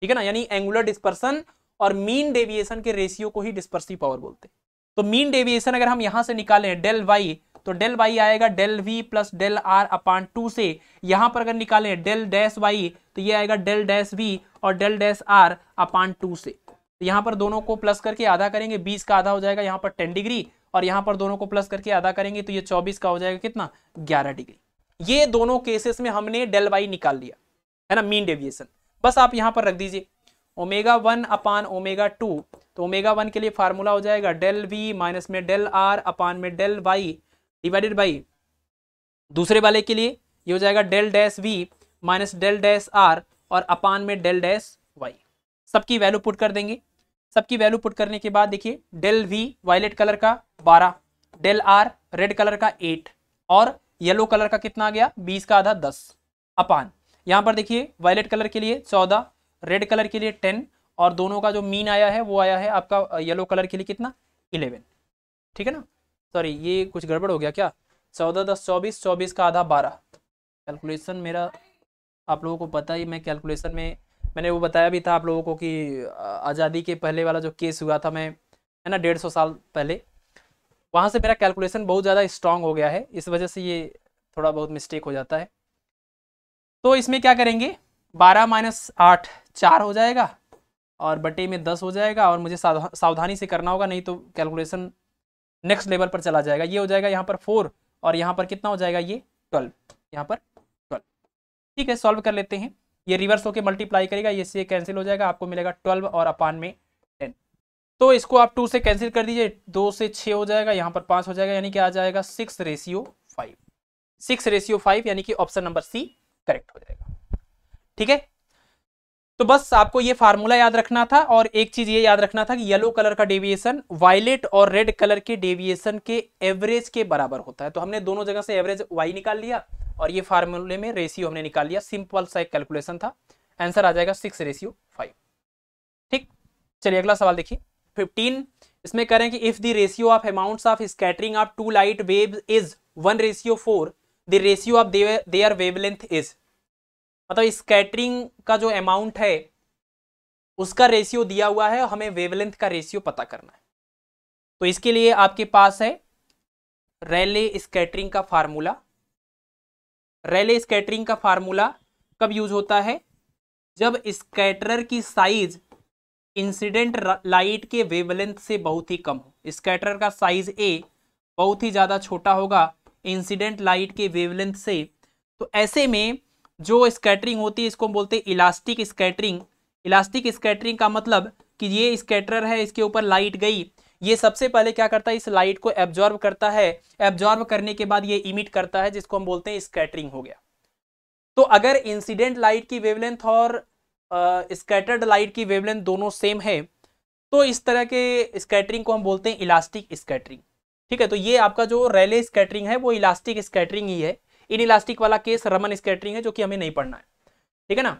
ठीक है ना यानी एंगुलर डिस्पर्सन और मीन डेविएशन के रेशियो को ही डिस्पर्सिव पावर बोलते हैं तो मीन डेविएशन अगर हम यहां से निकालें डेल वाई तो डेल वाई आएगा del V plus del R upon two से यहां पर अगर निकालें डेल डैश वाई तो ये आएगा डेल डैश वी और del dash R upon two से तो यहां पर दोनों को प्लस करके आधा करेंगे बीस का आधा हो जाएगा यहां पर टेन डिग्री और यहां पर दोनों को प्लस करके आधा करेंगे तो ये चौबीस का हो जाएगा कितना ग्यारह डिग्री ये दोनों केसेस में हमने डेल वाई निकाल लिया है ना मीन डेविएशन बस आप यहां पर रख दीजिए omega one upon omega two तो ओमेगा वन के लिए फार्मूला हो जाएगा डेल वी माइनस में डेल आर अपान में डेल वाई डिवाइडेड बाई दूसरे वाले के लिए ये हो जाएगा del dash V minus del dash R और अपान में डेल डैश वाई सबकी वैल्यू पुट कर देंगे सबकी वैल्यू पुट करने के बाद देखिए डेल वी वायलेट कलर का बारह डेल आर रेड कलर का एट और येलो कलर का कितना आ गया बीस का आधा दस अपान यहाँ पर देखिए वायलेट कलर के लिए चौदह रेड कलर के लिए टेन और दोनों का जो मीन आया है वो आया है आपका येलो कलर के लिए कितना इलेवन ठीक है ना सॉरी ये कुछ गड़बड़ हो गया क्या चौदह दस चौबीस चौबीस का आधा बारह कैलकुलेशन मेरा आप लोगों को पता ही मैं कैलकुलेशन में मैंने वो बताया भी था आप लोगों को कि आज़ादी के पहले वाला जो केस हुआ था मैं है ना डेढ़ सौ साल पहले वहाँ से मेरा कैलकुलेशन बहुत ज़्यादा स्ट्रांग हो गया है इस वजह से ये थोड़ा बहुत मिस्टेक हो जाता है तो इसमें क्या करेंगे बारह माइनस आठ चार हो जाएगा और बटे में दस हो जाएगा और मुझे सावधानी से करना होगा नहीं तो कैलकुलेशन नेक्स्ट लेवल पर चला जाएगा ये हो जाएगा यहाँ पर फोर और यहाँ पर कितना हो जाएगा ये ट्वेल्व यहाँ पर ट्वेल्व ठीक है सॉल्व कर लेते हैं ये रिवर्स होकर मल्टीप्लाई करेगा ये से कैंसिल हो जाएगा आपको मिलेगा ट्वेल्व और अपान में टेन तो इसको आप टू से कैंसिल कर दीजिए दो से छः हो जाएगा यहाँ पर पाँच हो जाएगा यानी कि आ जाएगा six ratio five six ratio five यानी कि ऑप्शन नंबर सी करेक्ट हो जाएगा ठीक है तो बस आपको ये फार्मूला याद रखना था और एक चीज ये याद रखना था कि येलो कलर का डेविएशन वायलेट और रेड कलर के डेविएशन के एवरेज के बराबर होता है तो हमने दोनों जगह से एवरेज वाई निकाल लिया और ये फार्मूले में रेशियो हमने निकाल लिया सिंपल सा एक कैलकुलेशन था आंसर आ जाएगा सिक्स रेशियो फाइव ठीक चलिए अगला सवाल देखिए फिफ्टीन इसमें करें कि if the ratio of amount of scattering of two light wave is one ratio four the ratio of their wavelength is मतलब स्कैटरिंग का जो अमाउंट है उसका रेशियो दिया हुआ है हमें वेवलेंथ का रेशियो पता करना है तो इसके लिए आपके पास है रेले स्कैटरिंग का फार्मूला रेले स्कैटरिंग का फार्मूला कब यूज होता है जब स्कैटरर की साइज इंसिडेंट लाइट के वेवलेंथ से बहुत ही कम हो स्कैटरर का साइज ए बहुत ही ज़्यादा छोटा होगा इंसिडेंट लाइट के वेवलेंथ से तो ऐसे में जो स्कैटरिंग होती है इसको हम बोलते हैं इलास्टिक स्कैटरिंग इलास्टिक स्कैटरिंग का मतलब कि ये स्कैटर है इसके ऊपर लाइट गई ये सबसे पहले क्या करता है इस लाइट को एब्जॉर्ब करता है एब्जॉर्ब करने के बाद ये इमिट करता है जिसको हम बोलते हैं स्कैटरिंग हो गया तो अगर इंसिडेंट लाइट की वेवलेंथ और स्कैटर्ड uh, लाइट की वेवलेंथ दोनों सेम है तो इस तरह के स्कैटरिंग को हम बोलते हैं इलास्टिक स्कैटरिंग ठीक है तो ये आपका जो रेले स्कैटरिंग है वो इलास्टिक स्कैटरिंग ही है इन इलास्टिक वाला केस रमन स्कैटरिंग है जो कि हमें नहीं पढ़ना है ठीक है ना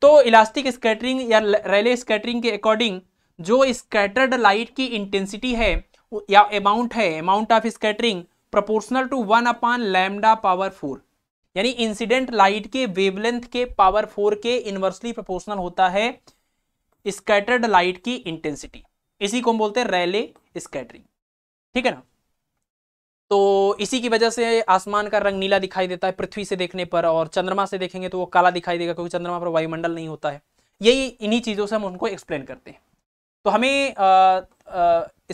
तो इलास्टिक स्कैटरिंग या रेले स्केटरिंग के अकॉर्डिंग जो स्केटर्ड लाइट की इंटेंसिटी है या अमाउंट है amount of scattering proportional to one upon lambda power four यानी इंसिडेंट लाइट के वेवलेंथ के पावर फोर के इन्वर्सली प्रोपोर्शनल होता है स्केटर्ड लाइट की इंटेंसिटी इसी को हम बोलते हैं रेले स्कैटरिंग ठीक है ना तो इसी की वजह से आसमान का रंग नीला दिखाई देता है पृथ्वी से देखने पर और चंद्रमा से देखेंगे तो वो काला दिखाई देगा क्योंकि चंद्रमा पर वायुमंडल नहीं होता है यही इन्हीं चीज़ों से हम उनको एक्सप्लेन करते हैं तो हमें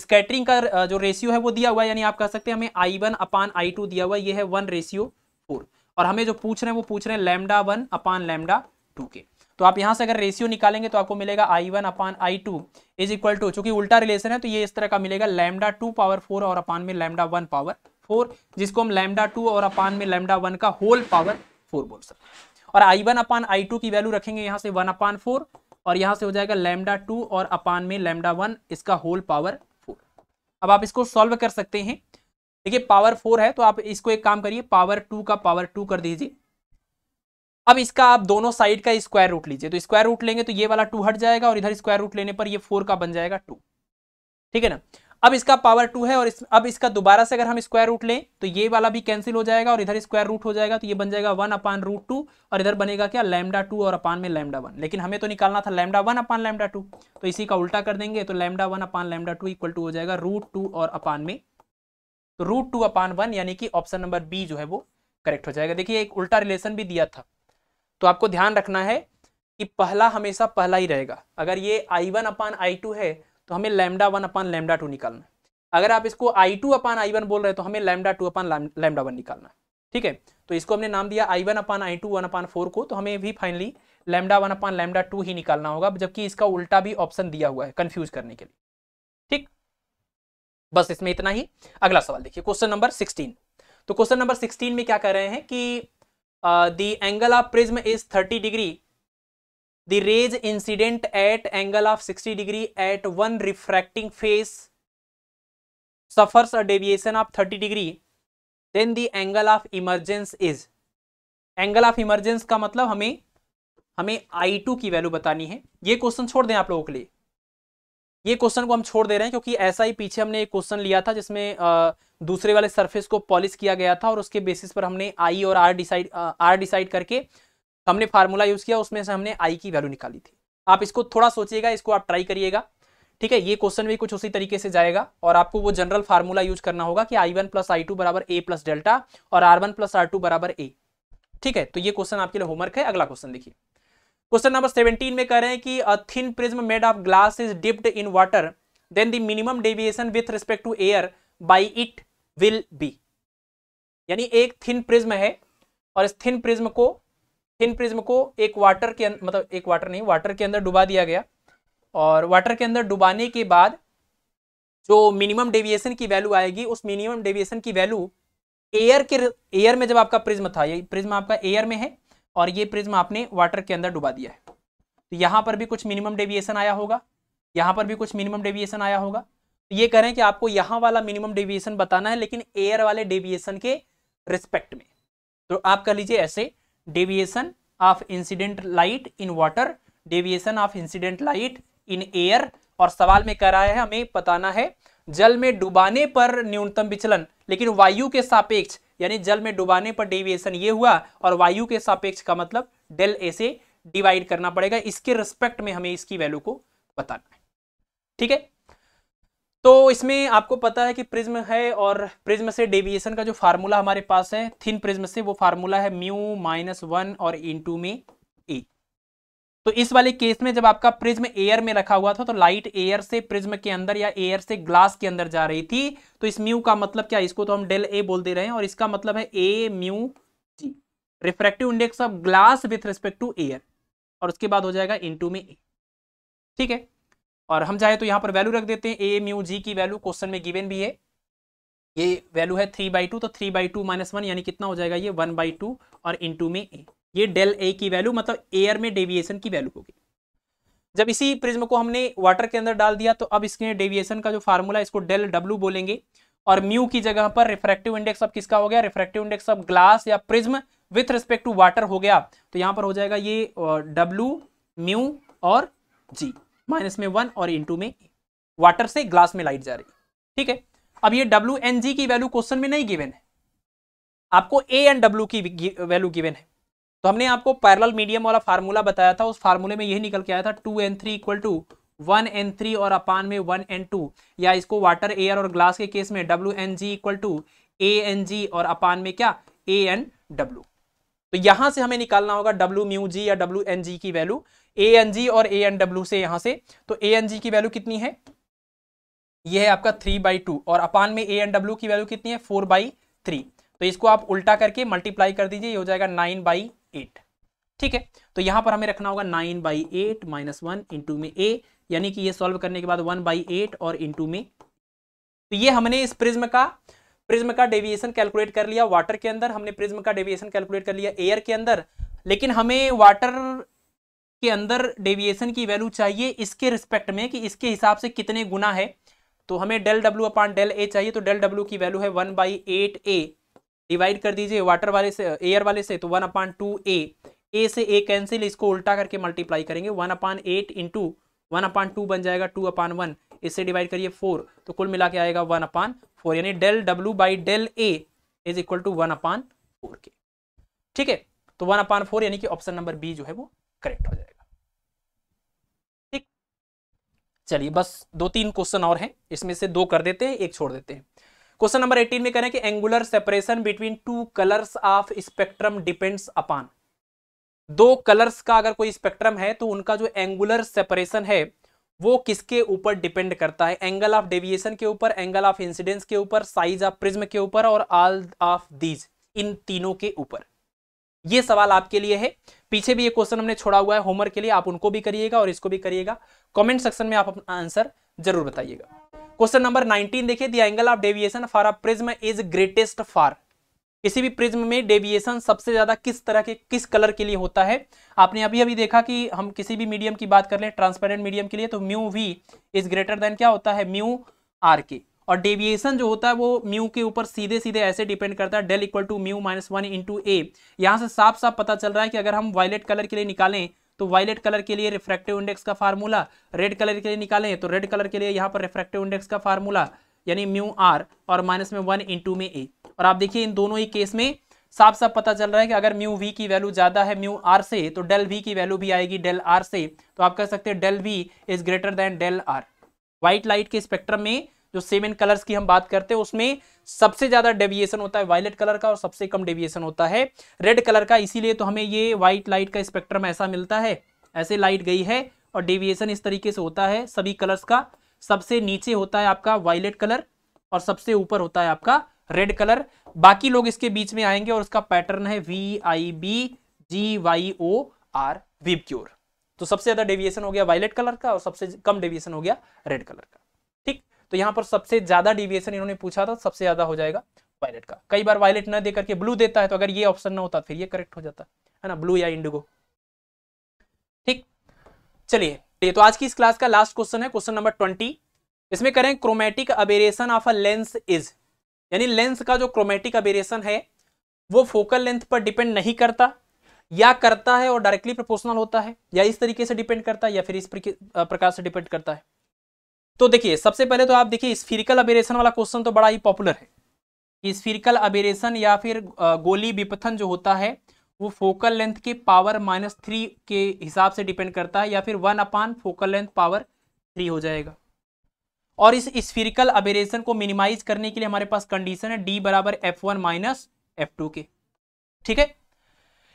स्कैटरिंग का जो रेशियो है वो दिया हुआ है यानी आप कह सकते हैं हमें आई वन अपान आई टू दिया हुआ है ये है वन रेशियो फोर और हमें जो पूछ रहे हैं वो पूछ रहे हैं lambda one upon lambda two के तो आप यहाँ से अगर रेशियो निकालेंगे तो आपको मिलेगा I one upon I two is equal to चूंकि उल्टा रिलेशन है तो ये इस तरह का मिलेगा लैमडा टू पावर फोर और अपान में लैमडा वन पावर फोर जिसको हम लैमडा टू और अपान में लैमडा वन का होल पावर फोर बोल सकते हैं और I one upon I two की वैल्यू रखेंगे यहाँ से वन अपान फोर और यहाँ से हो जाएगा लैमडा टू और अपान में लैमडा वन इसका होल पावर फोर अब आप इसको सॉल्व कर सकते हैं देखिए पावर फोर है तो आप इसको एक काम करिए पावर टू का पावर टू कर दीजिए अब इसका आप दोनों साइड का स्क्वायर रूट लीजिए तो स्क्वायर रूट लेंगे तो ये वाला टू हट जाएगा और इधर स्क्वायर रूट लेने पर ये फोर का बन जाएगा टू ठीक है ना अब इसका पावर टू है और इस अब इसका दोबारा से अगर हम स्क्वायर रूट लें तो ये वाला भी कैंसिल हो जाएगा और इधर स्क्वायर रूट हो जाएगा तो ये बन जाएगा वन अपान रूट टू और इधर बनेगा क्या लैमडा टू और अपान में लैमडा वन लेकिन हमें तो निकालना था lambda one upon lambda two तो इसी का उल्टा कर देंगे तो lambda one upon lambda two equal to हो जाएगा रूट टू और अपान में तो रूट टू अपान वन यानी कि ऑप्शन नंबर बी जो है वो करेक्ट हो जाएगा देखिए एक उल्टा रिलेशन भी दिया था तो आपको ध्यान रखना है कि पहला हमेशा पहला ही रहेगा अगर ये आई वन अपान आई टू है तो हमें lambda one upon lambda two निकालना है अगर आप इसको आई टू अपान आई वन बोल रहे हैं तो हमें lambda two upon lambda one निकालना है ठीक है तो इसको हमने नाम दिया I one upon I two one upon four को तो हमें भी finally lambda one upon lambda two ही निकालना होगा जबकि इसका उल्टा भी ऑप्शन दिया हुआ है कन्फ्यूज करने के लिए ठीक बस इसमें इतना ही अगला सवाल देखिए क्वेश्चन नंबर सिक्सटीन तो क्वेश्चन नंबर सिक्सटीन में क्या कह रहे हैं कि the angle of prism is thirty degree the rays incident at angle of 60 degree at one refracting face suffers a deviation of 30 degree then the angle of emergence is angle of emergence का मतलब हमें हमें I2 की value बतानी है ये question छोड़ दें आप लोगों के लिए ये क्वेश्चन को हम छोड़ दे रहे हैं क्योंकि ऐसा ही पीछे हमने एक क्वेश्चन लिया था जिसमें आ, दूसरे वाले सरफेस को पॉलिश किया गया था और उसके बेसिस पर हमने आई और आर डिसाइड आर डिसाइड करके हमने फार्मूला यूज़ किया उसमें से हमने आई की वैल्यू निकाली थी आप इसको थोड़ा सोचिएगा इसको आप ट्राई करिएगा ठीक है ये क्वेश्चन भी कुछ उसी तरीके से जाएगा और आपको वो जनरल फार्मूला यूज करना होगा कि I one plus I two बराबर ए प्लस डेल्टा और R one plus R two बराबर ए ठीक है तो ये क्वेश्चन आपके लिए होमवर्क है अगला क्वेश्चन देखिए क्वेश्चन नंबर सेवेंटीन में कह रहे हैं कि thin prism made of glass is dipped in water then the minimum deviation with respect to air by it will be यानी एक थिन प्रिज्म है और इस थिन प्रिज्म को थिन प्रिज्म को एक वाटर के अं-, मतलब एक वाटर नहीं वाटर के अंदर डुबा दिया गया और वाटर के अंदर डुबाने के बाद जो मिनिमम डेविएशन की वैल्यू आएगी उस मिनिमम डेविएशन की वैल्यू एयर के एयर में जब आपका प्रिज्म था ये प्रिज्म आपका एयर में है और ये प्रिज्म आपने वाटर के अंदर डुबा दिया है तो यहाँ पर भी कुछ मिनिमम डेविएशन आया होगा यहाँ पर भी कुछ मिनिमम डेविएशन आया होगा तो ये करें कि आपको यहाँ वाला मिनिमम डेविएशन बताना है लेकिन एयर वाले डेविएशन के रिस्पेक्ट में तो आप कर लीजिए ऐसे deviation of incident light in water deviation of incident light in air और सवाल में कह रहा है हमें बताना है जल में डुबाने पर न्यूनतम विचलन लेकिन वायु के सापेक्ष यानी जल में डुबाने पर डेविएशन ये हुआ और वायु के सापेक्ष का मतलब डेल ए से डिवाइड करना पड़ेगा इसके रिस्पेक्ट में हमें इसकी वैल्यू को बताना है ठीक है तो इसमें आपको पता है कि प्रिज्म है और प्रिज्म से डेविएशन का जो फार्मूला हमारे पास है थिन प्रिज्म से वो फार्मूला है म्यू माइनस वन और इनटू में ए तो इस वाले केस में जब आपका प्रिज्म एयर में रखा हुआ था तो लाइट एयर से प्रिज्म के अंदर या एयर से ग्लास के अंदर जा रही थी तो इस म्यू का मतलब क्या इसको तो हम डेल ए बोल दे रहे हैं और इसका मतलब है A mu G refractive index of glass with respect to air और उसके बाद हो जाएगा टू में ए ठीक है और हम चाहे तो यहाँ पर वैल्यू रख देते हैं ए म्यू जी की वैल्यू क्वेश्चन में गिवन भी है ये वैल्यू है थ्री बाई टू तो three by two minus one यानी कितना हो जाएगा ये वन बाई टू और टू में ए ये डेल ए की वैल्यू मतलब एयर में डेविएशन की वैल्यू होगी जब इसी प्रिज्म को हमने वाटर के अंदर डाल दिया तो अब इसके डेविएशन का जो फार्मूला इसको डेल डब्ल्यू बोलेंगे और म्यू की जगह पर रिफ्रैक्टिव इंडेक्स अब किसका हो गया रिफ्रैक्टिव इंडेक्स अब ग्लास या prism with respect to water हो गया तो यहाँ पर हो जाएगा ये डब्ल्यू म्यू और जी माइनस में वन और इंटू में वाटर से ग्लास में लाइट जा रही ठीक है अब ये डब्ल्यू एन जी की वैल्यू क्वेश्चन में नहीं गिवेन है आपको ए एंड डब्ल्यू की वैल्यू गिवेन है तो हमने आपको पैरल मीडियम वाला फार्मूला बताया था उस फार्मूले में यही निकल के आया था two N three equal to one N three और अपान में वन एन टू या इसको वाटर एयर और ग्लास के केस में W N G equal to A N G और अपान में क्या ए एन डब्ल्यू तो यहां से हमें निकालना होगा डब्ल्यू म्यू जी या डब्ल्यू एन जी की वैल्यू ए एन जी और ए एन डब्ल्यू से यहां से तो ए एन जी की वैल्यू कितनी है ये है आपका थ्री बाई टू और अपान में ए एन डब्ल्यू की वैल्यू कितनी है फोर बाई थ्री तो इसको आप उल्टा करके मल्टीप्लाई कर दीजिए हो जाएगा नाइन बाई एट ठीक है तो यहां पर हमें रखना होगा nine by eight minus one into में ए यानी कि ये सॉल्व करने के बाद वन बाई एट और इंटू में तो ये हमने इस प्रिज्म का प्रिज्म का डेविएशन कैलकुलेट कर लिया वाटर के अंदर हमने प्रिज्म का डेविएशन कैलकुलेट कर लिया एयर के अंदर लेकिन हमें वाटर के अंदर डेविएशन की वैल्यू चाहिए इसके रिस्पेक्ट में कि इसके हिसाब से कितने गुना है तो हमें del W upon del A चाहिए तो डेल डब्ल्यू की वैल्यू है one by eight A divide कर दीजिए वाटर वाले से एयर वाले से तो one upon two A A से ए कैंसिल इसको उल्टा करके मल्टीप्लाई करेंगे one upon eight into one upon two बन जाएगा टू अपान वन इससे डिवाइड करिए फोर तो कुल मिला के आएगा वन अपान फोर यानी del W by del A is equal to one upon four के ठीक है तो वन अपान फोर यानी कि ऑप्शन नंबर बी जो है वो करेक्ट हो जाएगा ठीक चलिए बस दो तीन क्वेश्चन और हैं इसमें से दो कर देते हैं एक छोड़ देते हैं क्वेश्चन नंबर 18 में कह रहे हैं कि angular separation between two colours of spectrum depends upon दो कलर्स का अगर कोई स्पेक्ट्रम है तो उनका जो एंगुलर सेपरेशन है वो किसके ऊपर डिपेंड करता है एंगल ऑफ डेविएशन के ऊपर एंगल ऑफ इंसिडेंस के ऊपर साइज ऑफ प्रिज्म के ऊपर और ऑल ऑफ दीज इन तीनों के ऊपर ये सवाल आपके लिए है पीछे भी ये क्वेश्चन हमने छोड़ा हुआ है होमवर्क के लिए आप उनको भी करिएगा और इसको भी करिएगा कमेंट सेक्शन में आप अपना आंसर जरूर बताइएगा क्वेश्चन नंबर 19 देखिए the angle of deviation for a prism is greatest for किसी भी प्रिज्म में डेविएशन सबसे ज्यादा किस तरह के किस कलर के लिए होता है आपने अभी अभी देखा कि हम किसी भी मीडियम की बात कर ले ट्रांसपेरेंट मीडियम के लिए तो mu V is greater than क्या होता है म्यू आर के और डेविएशन जो होता है वो म्यू के ऊपर सीधे सीधे ऐसे डिपेंड करता है del equal to mu minus one into A यहाँ से साफ साफ पता चल रहा है कि अगर हम वायलेट कलर के लिए निकालें तो वायलेट कलर के लिए रिफ्रैक्टिव इंडेक्स का फार्मूला रेड कलर के लिए निकालें तो रेड कलर के लिए यहाँ पर रिफ्रैक्टिव इंडेक्स का फार्मूला यानी म्यू आर और माइनस में वन इंटू में ए और आप देखिए इन दोनों ही केस में साफ साफ पता चल रहा है कि अगर म्यू वी की वैल्यू ज़्यादा है म्यू आर से तो डेल वी की वैल्यू भी आएगी डेल आर से तो आप कह सकते हैं del V is greater than del R white light के स्पेक्ट्रम में जो सेम इन कलर्स की हम बात करते हैं उसमें सबसे ज़्यादा डेविएशन होता है वायलेट कलर का और सबसे कम डेविएशन होता है रेड कलर का इसीलिए तो हमें ये व्हाइट लाइट का स्पेक्ट्रम ऐसा मिलता है ऐसे लाइट गई है और डेविएशन इस तरीके से होता है सभी कलर्स का सबसे नीचे होता है आपका वायलेट कलर और सबसे ऊपर होता है आपका रेड कलर बाकी लोग इसके बीच में आएंगे और उसका पैटर्न है V I B G Y O R वीब तो सबसे ज्यादा डेविएशन हो गया वायलेट कलर का और सबसे कम डेविएशन हो गया रेड कलर का तो यहाँ पर सबसे ज़्यादा डिविएशन इन्होंने पूछा था सबसे ज़्यादा हो जाएगा वायलेट का कई बार वायलेट न देकर के ब्लू देता है तो अगर ये ऑप्शन ना होता फिर ये करेक्ट हो जाता है ना ब्लू या इंडिगो ठीक चलिए तो आज की इस क्लास का लास्ट क्वेश्चन है क्वेश्चन नंबर ट्वेंटी इसमें करें chromatic aberration of a lens is यानी लेंस का जो क्रोमेटिक अबेरेशन है वो फोकल लेंथ पर डिपेंड नहीं करता या करता है और डायरेक्टली प्रोपोर्शनल होता है या इस तरीके से डिपेंड करता है या फिर इस प्रकार से डिपेंड करता है तो देखिए सबसे पहले तो आप देखिए स्फीरिकल अबेरेशन वाला क्वेश्चन तो बड़ा ही पॉपुलर है स्फीरिकल अबेरेशन या फिर गोली विपथन जो होता है वो फोकल लेंथ के पावर माइनस थ्री के हिसाब से डिपेंड करता है या फिर one upon focal length power three हो जाएगा और इस स्फीरिकल अबेरेशन को मिनिमाइज करने के लिए हमारे पास कंडीशन है डी बराबर F one minus F two के ठीक है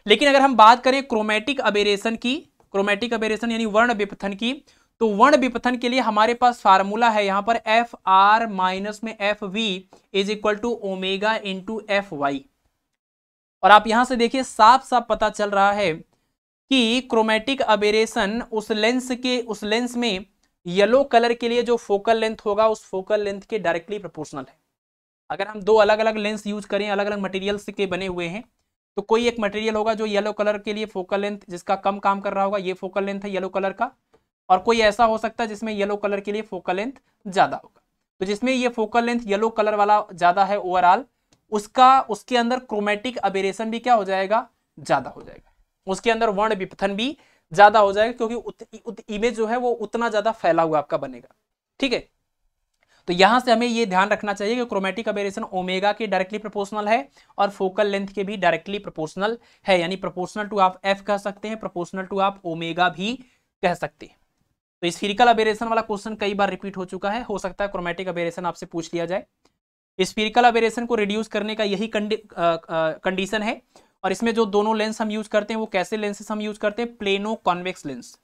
लेकिन अगर हम बात करें क्रोमेटिक अबेरेशन की क्रोमेटिक अबेरेशन यानी वर्ण विपथन की तो वर्ण विपथन के लिए हमारे पास फार्मूला है यहाँ पर एफ आर माइनस में F V is equal to omega into F Y और आप यहां से देखिए साफ साफ पता चल रहा है कि क्रोमेटिक अबेरेशन उस लेंस के उस लेंस में येलो कलर के लिए जो फोकल लेंथ होगा उस फोकल लेंथ के डायरेक्टली प्रोपोर्शनल है अगर हम दो अलग अलग लेंस यूज करें अलग अलग मटेरियल्स के बने हुए हैं तो कोई एक मटेरियल होगा जो येलो कलर के लिए फोकल लेंथ जिसका कम काम कर रहा होगा ये फोकल लेंथ है येलो कलर का और कोई ऐसा हो सकता है जिसमें येलो कलर के लिए फोकल लेंथ ज़्यादा होगा तो जिसमें ये फोकल लेंथ येलो कलर वाला ज़्यादा है ओवरऑल उसका उसके अंदर क्रोमेटिक अबेरेशन भी क्या हो जाएगा ज़्यादा हो जाएगा उसके अंदर वर्ण विपथन भी ज़्यादा हो जाएगा क्योंकि उत, उत, इमेज जो है वो उतना ज़्यादा फैला हुआ आपका बनेगा ठीक है तो यहां से हमें ये ध्यान रखना चाहिए कि क्रोमेटिक अबेरेशन ओमेगा के डायरेक्टली प्रोपोर्शनल है और फोकल लेंथ के भी डायरेक्टली प्रोपोर्शनल है यानी प्रोपोर्शनल टू आप एफ कह सकते हैं प्रोपोर्शनल टू आप ओमेगा भी कह सकते हैं तो स्फीरिकल अबेरेशन वाला क्वेश्चन कई बार रिपीट हो चुका है हो सकता है क्रोमेटिक अबेरेशन आपसे पूछ लिया जाए स्फीरिकल अबेरेशन को रिड्यूस करने का यही कंडीशन है और इसमें जो दोनों लेंस हम यूज करते हैं वो कैसे लेंसेस हम यूज करते हैं प्लेनो कॉन्वेक्स लेंस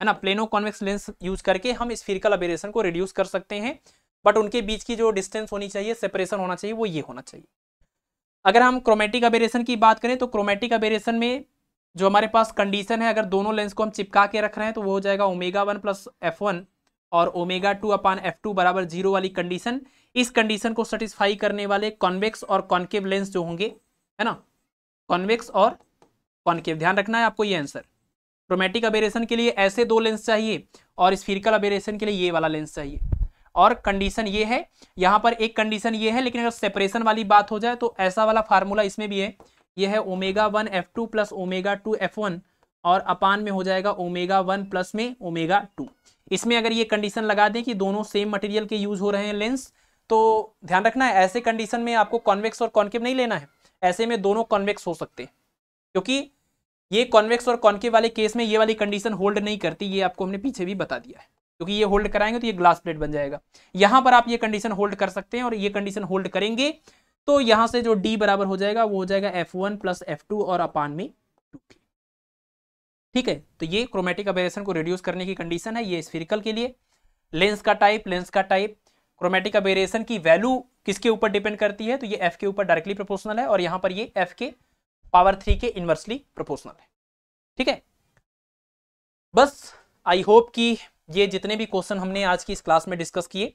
है ना प्लेनो कॉन्वेक्स लेंस यूज करके हम स्फीरिकल अबेरेशन को रिड्यूस कर सकते हैं बट उनके बीच की जो डिस्टेंस होनी चाहिए सेपरेशन होना चाहिए वो ये होना चाहिए अगर हम क्रोमेटिक अबेरेशन की बात करें तो क्रोमेटिक अबेरेशन में जो हमारे पास कंडीशन है अगर दोनों लेंस को हम चिपका के रख रहे हैं तो वो हो जाएगा omega one plus F one और omega two upon F two बराबर जीरो वाली कंडीशन इस कंडीशन को सेटिस्फाई करने वाले कॉन्वेक्स और कॉन्केव लेंस जो होंगे है ना कॉन्वेक्स और कॉन्केव ध्यान रखना है आपको ये आंसर क्रोमेटिक अबेरेशन के लिए ऐसे दो लेंस चाहिए और स्फीरिकल अबेरेशन के लिए ये वाला लेंस चाहिए और कंडीशन ये है यहाँ पर एक कंडीशन ये है लेकिन अगर सेपरेशन वाली बात हो जाए तो ऐसा वाला फार्मूला इसमें भी है ये है omega one F two plus omega two F one और अपान में हो जाएगा ओमेगा वन प्लस में ओमेगा टू इसमें अगर ये कंडीशन लगा दें कि दोनों सेम मटेरियल के यूज हो रहे हैं लेंस तो ध्यान रखना है ऐसे कंडीशन में आपको कॉन्वेक्स और कॉन्केव नहीं लेना है ऐसे में दोनों कॉन्वेक्स हो सकते हैं क्योंकि ये कॉन्वेक्स और कॉन्केव वाले केस में ये वाली कंडीशन होल्ड नहीं करती ये आपको हमने पीछे भी बता दिया है क्योंकि ये होल्ड कराएंगे तो ये ग्लास प्लेट बन जाएगा यहाँ पर आप ये कंडीशन होल्ड कर सकते हैं और ये कंडीशन होल्ड करेंगे तो यहां से जो d बराबर हो जाएगा वो हो जाएगा F one plus F two और अपान में टू के ठीक है तो ये क्रोमेटिक अबेरेशन को रिड्यूस करने की कंडीशन है ये स्फेरिकल के लिए लेंस का टाइप लेंस का टाइप क्रोमेटिक अबेरेशन की वैल्यू किसके ऊपर डिपेंड करती है तो ये एफ के ऊपर डायरेक्टली प्रोपोर्शनल है और यहां पर ये एफ के पावर थ्री के इनवर्सली प्रोपोर्शनल है ठीक है बस आई होप कि ये जितने भी क्वेश्चन हमने आज की इस क्लास में डिस्कस किए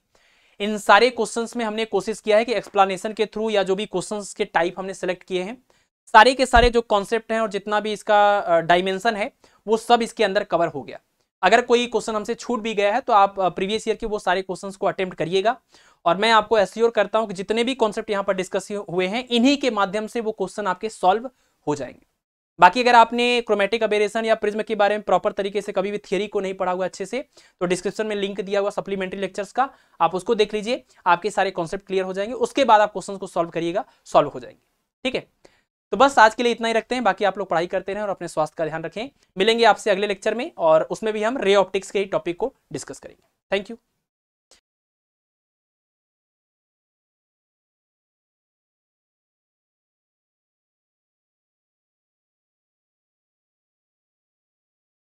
इन सारे क्वेश्चन में हमने कोशिश किया है कि एक्सप्लानेशन के थ्रू या जो भी क्वेश्चन के टाइप हमने सेलेक्ट किए हैं सारे के सारे जो कॉन्सेप्ट हैं और जितना भी इसका डायमेंशन है वो सब इसके अंदर कवर हो गया अगर कोई क्वेश्चन हमसे छूट भी गया है तो आप प्रीवियस ईयर के वो सारे क्वेश्चंस को अटेम्प्ट करिएगा और मैं आपको एस्योर करता हूं कि जितने भी कॉन्सेप्ट यहां पर डिस्कस हुए हैं इन्हीं के माध्यम से वो क्वेश्चन आपके सॉल्व हो जाएंगे बाकी अगर आपने क्रोमेटिक अबेरेशन या प्रिज्म के बारे में प्रॉपर तरीके से कभी भी थियरी को नहीं पढ़ा हुआ अच्छे से तो डिस्क्रिप्शन में लिंक दिया हुआ सप्लीमेंट्री लेक्चर्स का आप उसको देख लीजिए आपके सारे कॉन्सेप्ट क्लियर हो जाएंगे उसके बाद आप क्वेश्चन को सॉल्व करिएगा सॉल्व हो जाएंगे ठीक है तो बस आज के लिए इतना ही रखते हैं बाकी आप लोग पढ़ाई करते रहें और अपने स्वास्थ्य का ध्यान रखें मिलेंगे आपसे अगले लेक्चर में और उसमें भी हम रे ऑप्टिक्स के टॉपिक को डिस्कस करेंगे थैंक यू